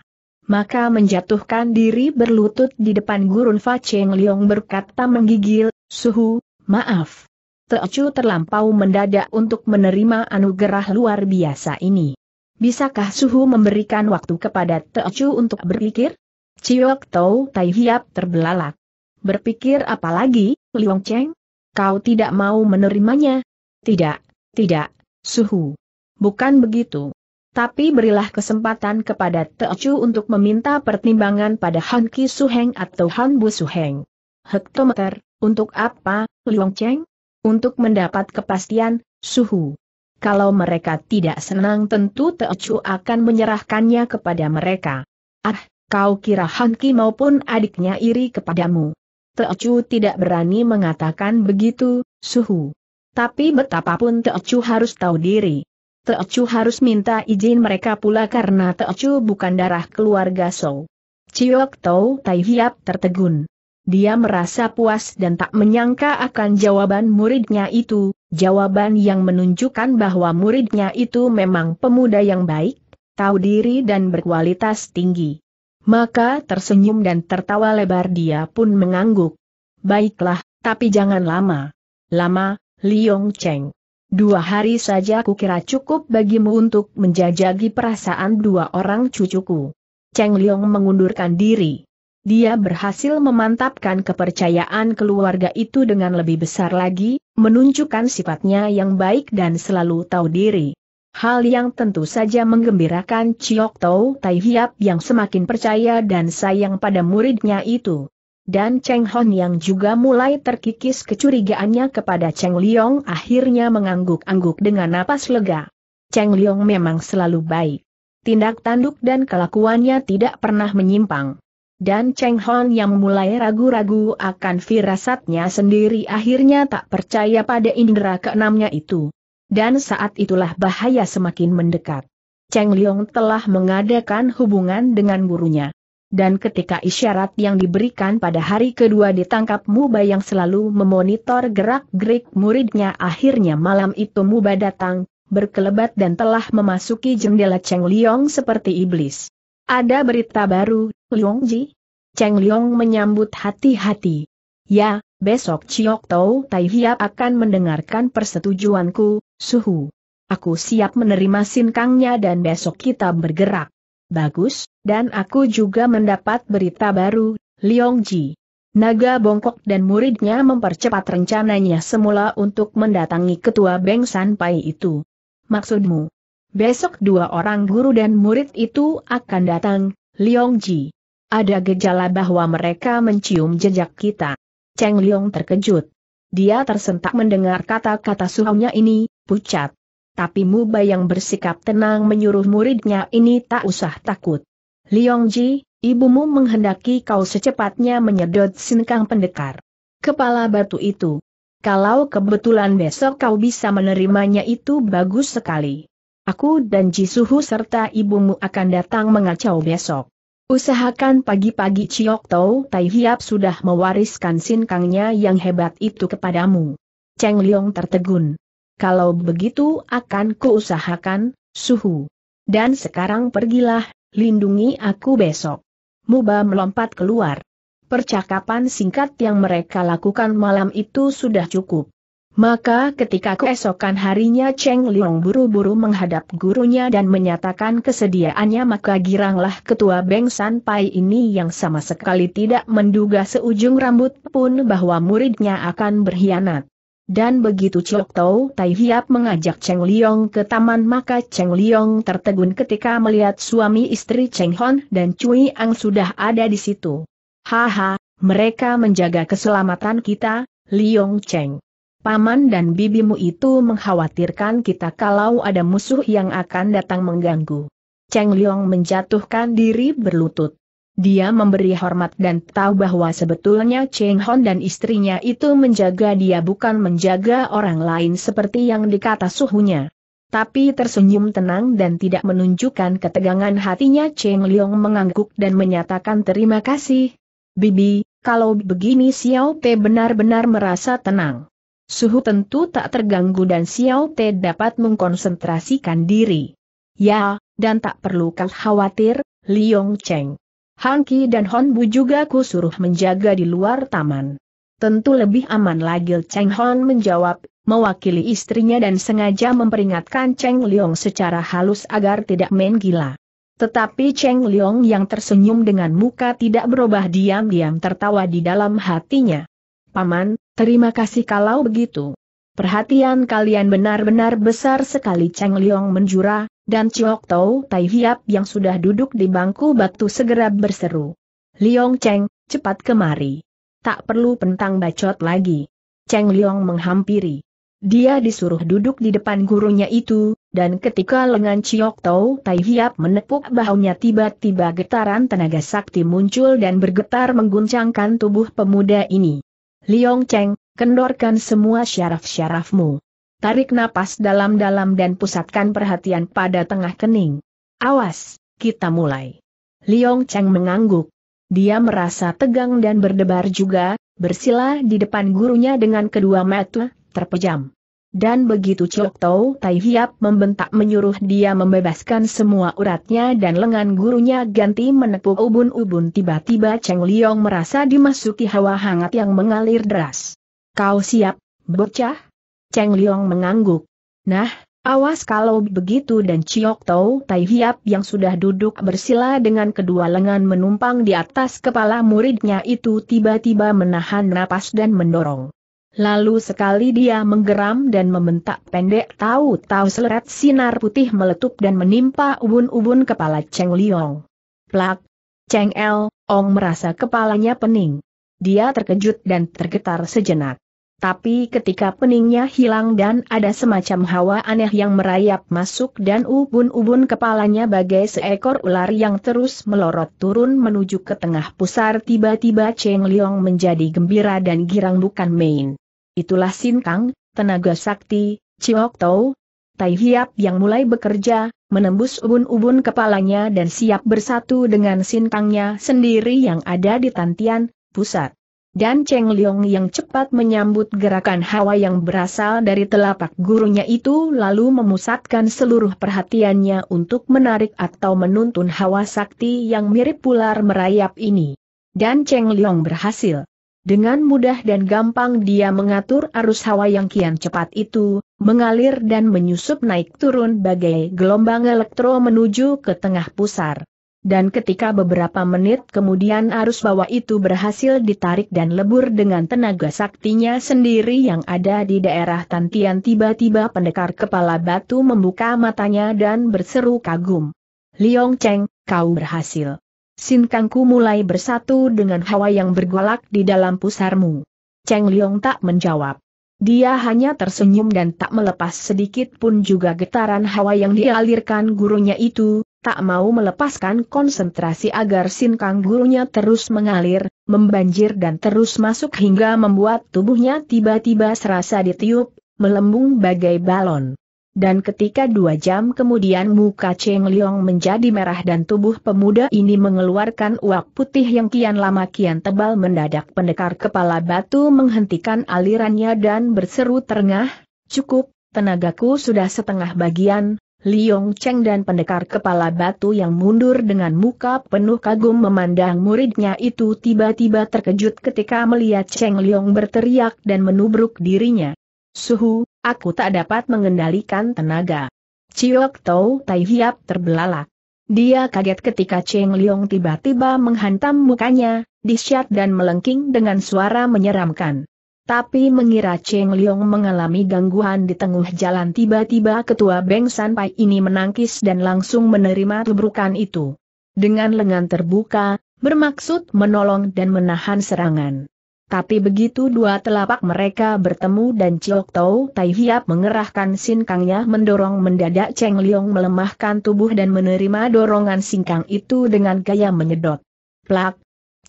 maka menjatuhkan diri berlutut di depan gurun Fa Cheng Liong berkata menggigil, Suhu, maaf. Teocu terlampau mendadak untuk menerima anugerah luar biasa ini. Bisakah Suhu memberikan waktu kepada Teocu untuk berpikir? Ciok Tau Tai Hiap terbelalak. Berpikir apa lagi, Liong Cheng? Kau tidak mau menerimanya? Tidak, tidak, Suhu. Bukan begitu tapi berilah kesempatan kepada Teochu untuk meminta pertimbangan pada Han Ki Suheng atau Han Bu Suheng. Hektometer, untuk apa, Luong Cheng? Untuk mendapat kepastian, suhu. Kalau mereka tidak senang tentu Teochu akan menyerahkannya kepada mereka. Ah, kau kira Han Ki maupun adiknya iri kepadamu. Teochu tidak berani mengatakan begitu, suhu. Tapi betapapun Teochu harus tahu diri Teocu harus minta izin mereka pula karena Teocu bukan darah keluarga Sou. Ciok Tau Tai Hiap tertegun. Dia merasa puas dan tak menyangka akan jawaban muridnya itu, jawaban yang menunjukkan bahwa muridnya itu memang pemuda yang baik, tahu diri dan berkualitas tinggi. Maka tersenyum dan tertawa lebar dia pun mengangguk. Baiklah, tapi jangan lama. Lama, Liong Cheng. Dua hari saja kukira cukup bagimu untuk menjajagi perasaan dua orang cucuku. Cheng Liong mengundurkan diri. Dia berhasil memantapkan kepercayaan keluarga itu dengan lebih besar lagi, menunjukkan sifatnya yang baik dan selalu tahu diri. Hal yang tentu saja menggembirakan Chiok Tau Tai Hiap yang semakin percaya dan sayang pada muridnya itu dan Cheng Hon yang juga mulai terkikis kecurigaannya kepada Cheng Liong akhirnya mengangguk-angguk dengan napas lega. Cheng Liong memang selalu baik. Tindak tanduk dan kelakuannya tidak pernah menyimpang. Dan Cheng Hon yang mulai ragu-ragu akan firasatnya sendiri akhirnya tak percaya pada indera keenamnya itu. Dan saat itulah bahaya semakin mendekat. Cheng Liong telah mengadakan hubungan dengan gurunya dan ketika isyarat yang diberikan pada hari kedua ditangkap Muba yang selalu memonitor gerak-gerik muridnya akhirnya malam itu Muba datang, berkelebat dan telah memasuki jendela Cheng Liong seperti iblis. Ada berita baru, Liong Ji? Cheng Liong menyambut hati-hati. Ya, besok Chiok Tau Tai Hiap akan mendengarkan persetujuanku, suhu. Aku siap menerima sinkangnya dan besok kita bergerak. Bagus, dan aku juga mendapat berita baru, Liong Ji. Naga bongkok dan muridnya mempercepat rencananya semula untuk mendatangi ketua Beng San Pai itu. Maksudmu? Besok dua orang guru dan murid itu akan datang, Liong Ji. Ada gejala bahwa mereka mencium jejak kita. Cheng Liong terkejut. Dia tersentak mendengar kata-kata suhunya ini, pucat tapi Muba yang bersikap tenang menyuruh muridnya ini tak usah takut. Liongji, ibumu menghendaki kau secepatnya menyedot sinkang pendekar. Kepala batu itu. Kalau kebetulan besok kau bisa menerimanya itu bagus sekali. Aku dan Jisuhu serta ibumu akan datang mengacau besok. Usahakan pagi-pagi Ciok Tau Tai Hiap sudah mewariskan sinkangnya yang hebat itu kepadamu. Cheng Liong tertegun kalau begitu akan kuusahakan, suhu. Dan sekarang pergilah, lindungi aku besok. Muba melompat keluar. Percakapan singkat yang mereka lakukan malam itu sudah cukup. Maka ketika keesokan harinya Cheng Liong buru-buru menghadap gurunya dan menyatakan kesediaannya maka giranglah ketua Beng San Pai ini yang sama sekali tidak menduga seujung rambut pun bahwa muridnya akan berkhianat. Dan begitu Chok Tau Tai Hiap mengajak Cheng Liong ke taman maka Cheng Liong tertegun ketika melihat suami istri Cheng Hon dan Cui Ang sudah ada di situ. Haha, mereka menjaga keselamatan kita, Liong Cheng. Paman dan bibimu itu mengkhawatirkan kita kalau ada musuh yang akan datang mengganggu. Cheng Liong menjatuhkan diri berlutut. Dia memberi hormat dan tahu bahwa sebetulnya Cheng Hon dan istrinya itu menjaga dia bukan menjaga orang lain seperti yang dikata suhunya. Tapi tersenyum tenang dan tidak menunjukkan ketegangan hatinya Cheng Liong mengangguk dan menyatakan terima kasih. Bibi, kalau begini Xiao Te benar-benar merasa tenang. Suhu tentu tak terganggu dan Xiao Te dapat mengkonsentrasikan diri. Ya, dan tak perlu kau khawatir, Liong Cheng. Hangki dan Honbu juga ku suruh menjaga di luar taman. Tentu lebih aman lagi Cheng Hon menjawab, mewakili istrinya dan sengaja memperingatkan Cheng Liong secara halus agar tidak main gila. Tetapi Cheng Liong yang tersenyum dengan muka tidak berubah diam-diam tertawa di dalam hatinya. Paman, terima kasih kalau begitu. Perhatian kalian benar-benar besar sekali Cheng Liong menjura, dan Chiok Tau Tai Hiap yang sudah duduk di bangku batu segera berseru. Liong Cheng, cepat kemari. Tak perlu pentang bacot lagi. Cheng Liong menghampiri. Dia disuruh duduk di depan gurunya itu, dan ketika lengan Chiok Tau Tai Hiap menepuk bahunya tiba-tiba getaran tenaga sakti muncul dan bergetar mengguncangkan tubuh pemuda ini. Liong Cheng, kendorkan semua syaraf-syarafmu. Tarik napas dalam-dalam dan pusatkan perhatian pada tengah kening. Awas, kita mulai. Liong Cheng mengangguk. Dia merasa tegang dan berdebar juga, bersila di depan gurunya dengan kedua mata terpejam. Dan begitu Chok Tau Tai Hiap membentak menyuruh dia membebaskan semua uratnya dan lengan gurunya ganti menepuk ubun-ubun tiba-tiba Cheng Liong merasa dimasuki hawa hangat yang mengalir deras. Kau siap, bocah? Cheng Liong mengangguk. Nah, awas kalau begitu dan Chiok Tau Tai Hiap yang sudah duduk bersila dengan kedua lengan menumpang di atas kepala muridnya itu tiba-tiba menahan napas dan mendorong. Lalu sekali dia menggeram dan membentak pendek tahu-tahu seleret sinar putih meletup dan menimpa ubun-ubun kepala Cheng Liong. Plak! Cheng El, Ong merasa kepalanya pening. Dia terkejut dan tergetar sejenak. Tapi ketika peningnya hilang dan ada semacam hawa aneh yang merayap masuk dan ubun-ubun kepalanya bagai seekor ular yang terus melorot turun menuju ke tengah pusar tiba-tiba Cheng Liong menjadi gembira dan girang bukan main. Itulah Sin Kang, tenaga sakti, Ciok Tau, Tai Hiap yang mulai bekerja, menembus ubun-ubun kepalanya dan siap bersatu dengan Sin Kangnya sendiri yang ada di Tantian, pusat dan Cheng Liong yang cepat menyambut gerakan hawa yang berasal dari telapak gurunya itu lalu memusatkan seluruh perhatiannya untuk menarik atau menuntun hawa sakti yang mirip pular merayap ini. Dan Cheng Liong berhasil. Dengan mudah dan gampang dia mengatur arus hawa yang kian cepat itu, mengalir dan menyusup naik turun bagai gelombang elektro menuju ke tengah pusar dan ketika beberapa menit kemudian arus bawah itu berhasil ditarik dan lebur dengan tenaga saktinya sendiri yang ada di daerah Tantian tiba-tiba pendekar kepala batu membuka matanya dan berseru kagum. Liong Cheng, kau berhasil. Sin mulai bersatu dengan hawa yang bergolak di dalam pusarmu. Cheng Liong tak menjawab. Dia hanya tersenyum dan tak melepas sedikit pun juga getaran hawa yang dialirkan gurunya itu, tak mau melepaskan konsentrasi agar sin gurunya terus mengalir, membanjir dan terus masuk hingga membuat tubuhnya tiba-tiba serasa ditiup, melembung bagai balon. Dan ketika dua jam kemudian muka Cheng Liong menjadi merah dan tubuh pemuda ini mengeluarkan uap putih yang kian lama kian tebal mendadak pendekar kepala batu menghentikan alirannya dan berseru terengah, cukup, tenagaku sudah setengah bagian, Liong Cheng dan pendekar kepala batu yang mundur dengan muka penuh kagum memandang muridnya itu tiba-tiba terkejut ketika melihat Cheng Liong berteriak dan menubruk dirinya. Suhu, aku tak dapat mengendalikan tenaga. Ciok Tau Tai Hiap terbelalak. Dia kaget ketika Cheng Liong tiba-tiba menghantam mukanya, disyat dan melengking dengan suara menyeramkan. Tapi mengira Cheng Liong mengalami gangguan di tengah jalan tiba-tiba ketua Beng sampai ini menangkis dan langsung menerima tubrukan itu. Dengan lengan terbuka, bermaksud menolong dan menahan serangan. Tapi begitu dua telapak mereka bertemu dan Chiok Tau Tai Hiap mengerahkan singkangnya mendorong mendadak Cheng Liong melemahkan tubuh dan menerima dorongan singkang itu dengan gaya menyedot. Plak!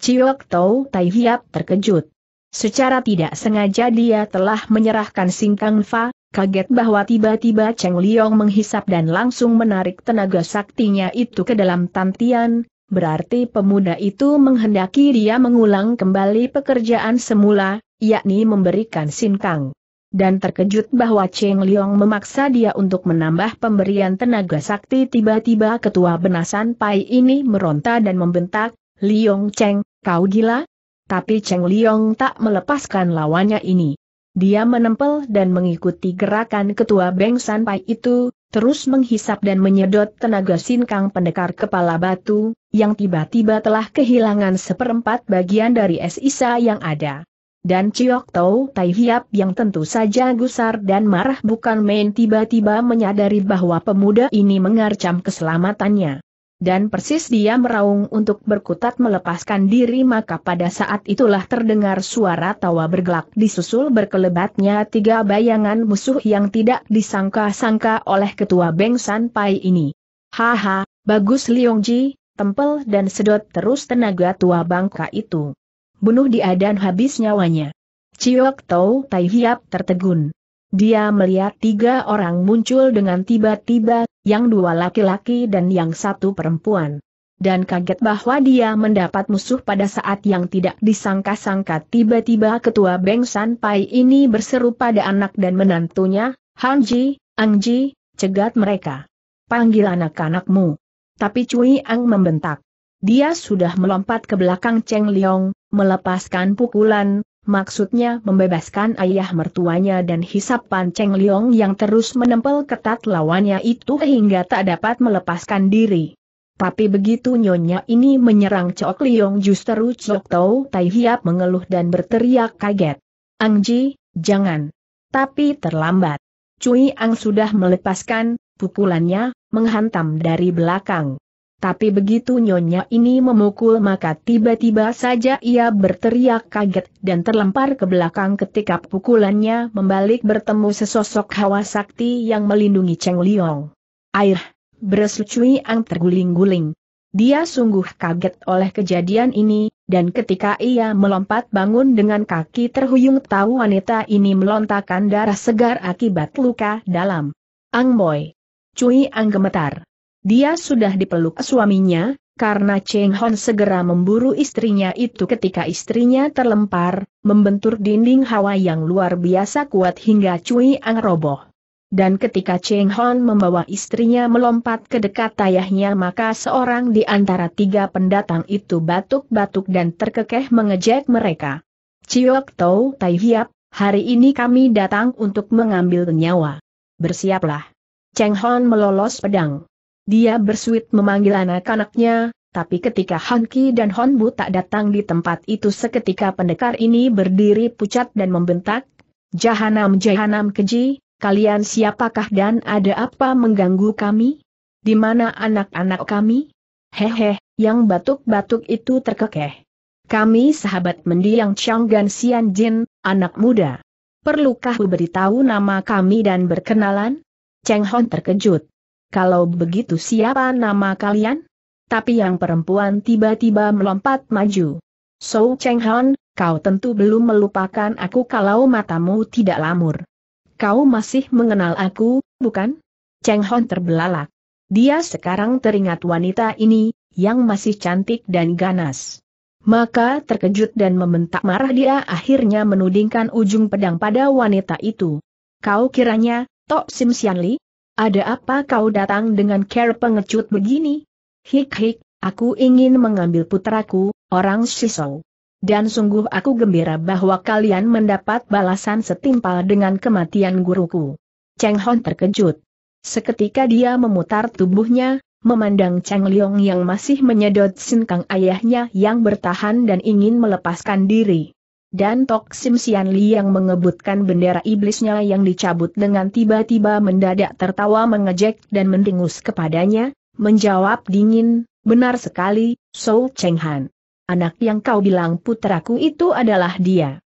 Chiok Tau Tai Hiap terkejut. Secara tidak sengaja dia telah menyerahkan Singkang Fa, kaget bahwa tiba-tiba Cheng Liong menghisap dan langsung menarik tenaga saktinya itu ke dalam tantian, berarti pemuda itu menghendaki dia mengulang kembali pekerjaan semula, yakni memberikan Singkang. Dan terkejut bahwa Cheng Liong memaksa dia untuk menambah pemberian tenaga sakti tiba-tiba ketua benasan Pai ini meronta dan membentak, Liong Cheng, kau gila? Tapi Cheng Liong tak melepaskan lawannya ini. Dia menempel dan mengikuti gerakan ketua Beng Sanpai itu, terus menghisap dan menyedot tenaga sinkang pendekar kepala batu, yang tiba-tiba telah kehilangan seperempat bagian dari es isa yang ada. Dan Ciok Tau Tai Hiap yang tentu saja gusar dan marah bukan main tiba-tiba menyadari bahwa pemuda ini mengarcam keselamatannya dan persis dia meraung untuk berkutat melepaskan diri maka pada saat itulah terdengar suara tawa bergelak disusul berkelebatnya tiga bayangan musuh yang tidak disangka-sangka oleh ketua Beng San Pai ini. Haha, bagus Ji, tempel dan sedot terus tenaga tua bangka itu. Bunuh dia dan habis nyawanya. Ciok Tau Tai Hiap tertegun. Dia melihat tiga orang muncul dengan tiba-tiba, yang dua laki-laki dan yang satu perempuan. Dan kaget bahwa dia mendapat musuh pada saat yang tidak disangka-sangka tiba-tiba ketua Beng San Pai ini berseru pada anak dan menantunya, Hanji, Angji, cegat mereka. Panggil anak-anakmu. Tapi Cui Ang membentak. Dia sudah melompat ke belakang Cheng Leong, melepaskan pukulan, maksudnya membebaskan ayah mertuanya dan hisap panceng liong yang terus menempel ketat lawannya itu hingga tak dapat melepaskan diri. Tapi begitu nyonya ini menyerang Cok Liong justru Cok Tau Tai Hiap mengeluh dan berteriak kaget. Angji, jangan. Tapi terlambat. Cui Ang sudah melepaskan pukulannya, menghantam dari belakang. Tapi begitu nyonya ini memukul maka tiba-tiba saja ia berteriak kaget dan terlempar ke belakang ketika pukulannya membalik bertemu sesosok hawa sakti yang melindungi Cheng Liong. Air, bersucui Ang terguling-guling. Dia sungguh kaget oleh kejadian ini, dan ketika ia melompat bangun dengan kaki terhuyung tahu wanita ini melontarkan darah segar akibat luka dalam. Ang Boy, Cui Ang gemetar. Dia sudah dipeluk suaminya, karena Cheng Hon segera memburu istrinya itu ketika istrinya terlempar, membentur dinding hawa yang luar biasa kuat hingga Cui Ang roboh. Dan ketika Cheng Hon membawa istrinya melompat ke dekat ayahnya maka seorang di antara tiga pendatang itu batuk-batuk dan terkekeh mengejek mereka. Ciok Tau Tai Hiap, hari ini kami datang untuk mengambil nyawa. Bersiaplah. Cheng Hon melolos pedang. Dia bersuit memanggil anak-anaknya, tapi ketika Han Ki dan Hon Bu tak datang di tempat itu seketika pendekar ini berdiri pucat dan membentak, Jahanam Jahanam keji, kalian siapakah dan ada apa mengganggu kami? Di mana anak-anak kami? Hehe, yang batuk-batuk itu terkekeh. Kami sahabat mendiang Gan Xian Jin, anak muda. Perlukah beritahu nama kami dan berkenalan? Cheng Hon terkejut. Kalau begitu siapa nama kalian? Tapi yang perempuan tiba-tiba melompat maju. So Cheng Han, kau tentu belum melupakan aku kalau matamu tidak lamur. Kau masih mengenal aku, bukan? Cheng Hon terbelalak. Dia sekarang teringat wanita ini, yang masih cantik dan ganas. Maka terkejut dan membentak marah dia akhirnya menudingkan ujung pedang pada wanita itu. Kau kiranya, Tok Sim Sian Li? Ada apa kau datang dengan care pengecut begini? Hik-hik, aku ingin mengambil putraku, orang Shisou. Dan sungguh aku gembira bahwa kalian mendapat balasan setimpal dengan kematian guruku. Cheng Hon terkejut. Seketika dia memutar tubuhnya, memandang Cheng Liong yang masih menyedot sinkang ayahnya yang bertahan dan ingin melepaskan diri dan Tok Sim Sian Li yang mengebutkan bendera iblisnya yang dicabut dengan tiba-tiba mendadak tertawa mengejek dan mendengus kepadanya, menjawab dingin, benar sekali, So Cheng Han. Anak yang kau bilang putraku itu adalah dia.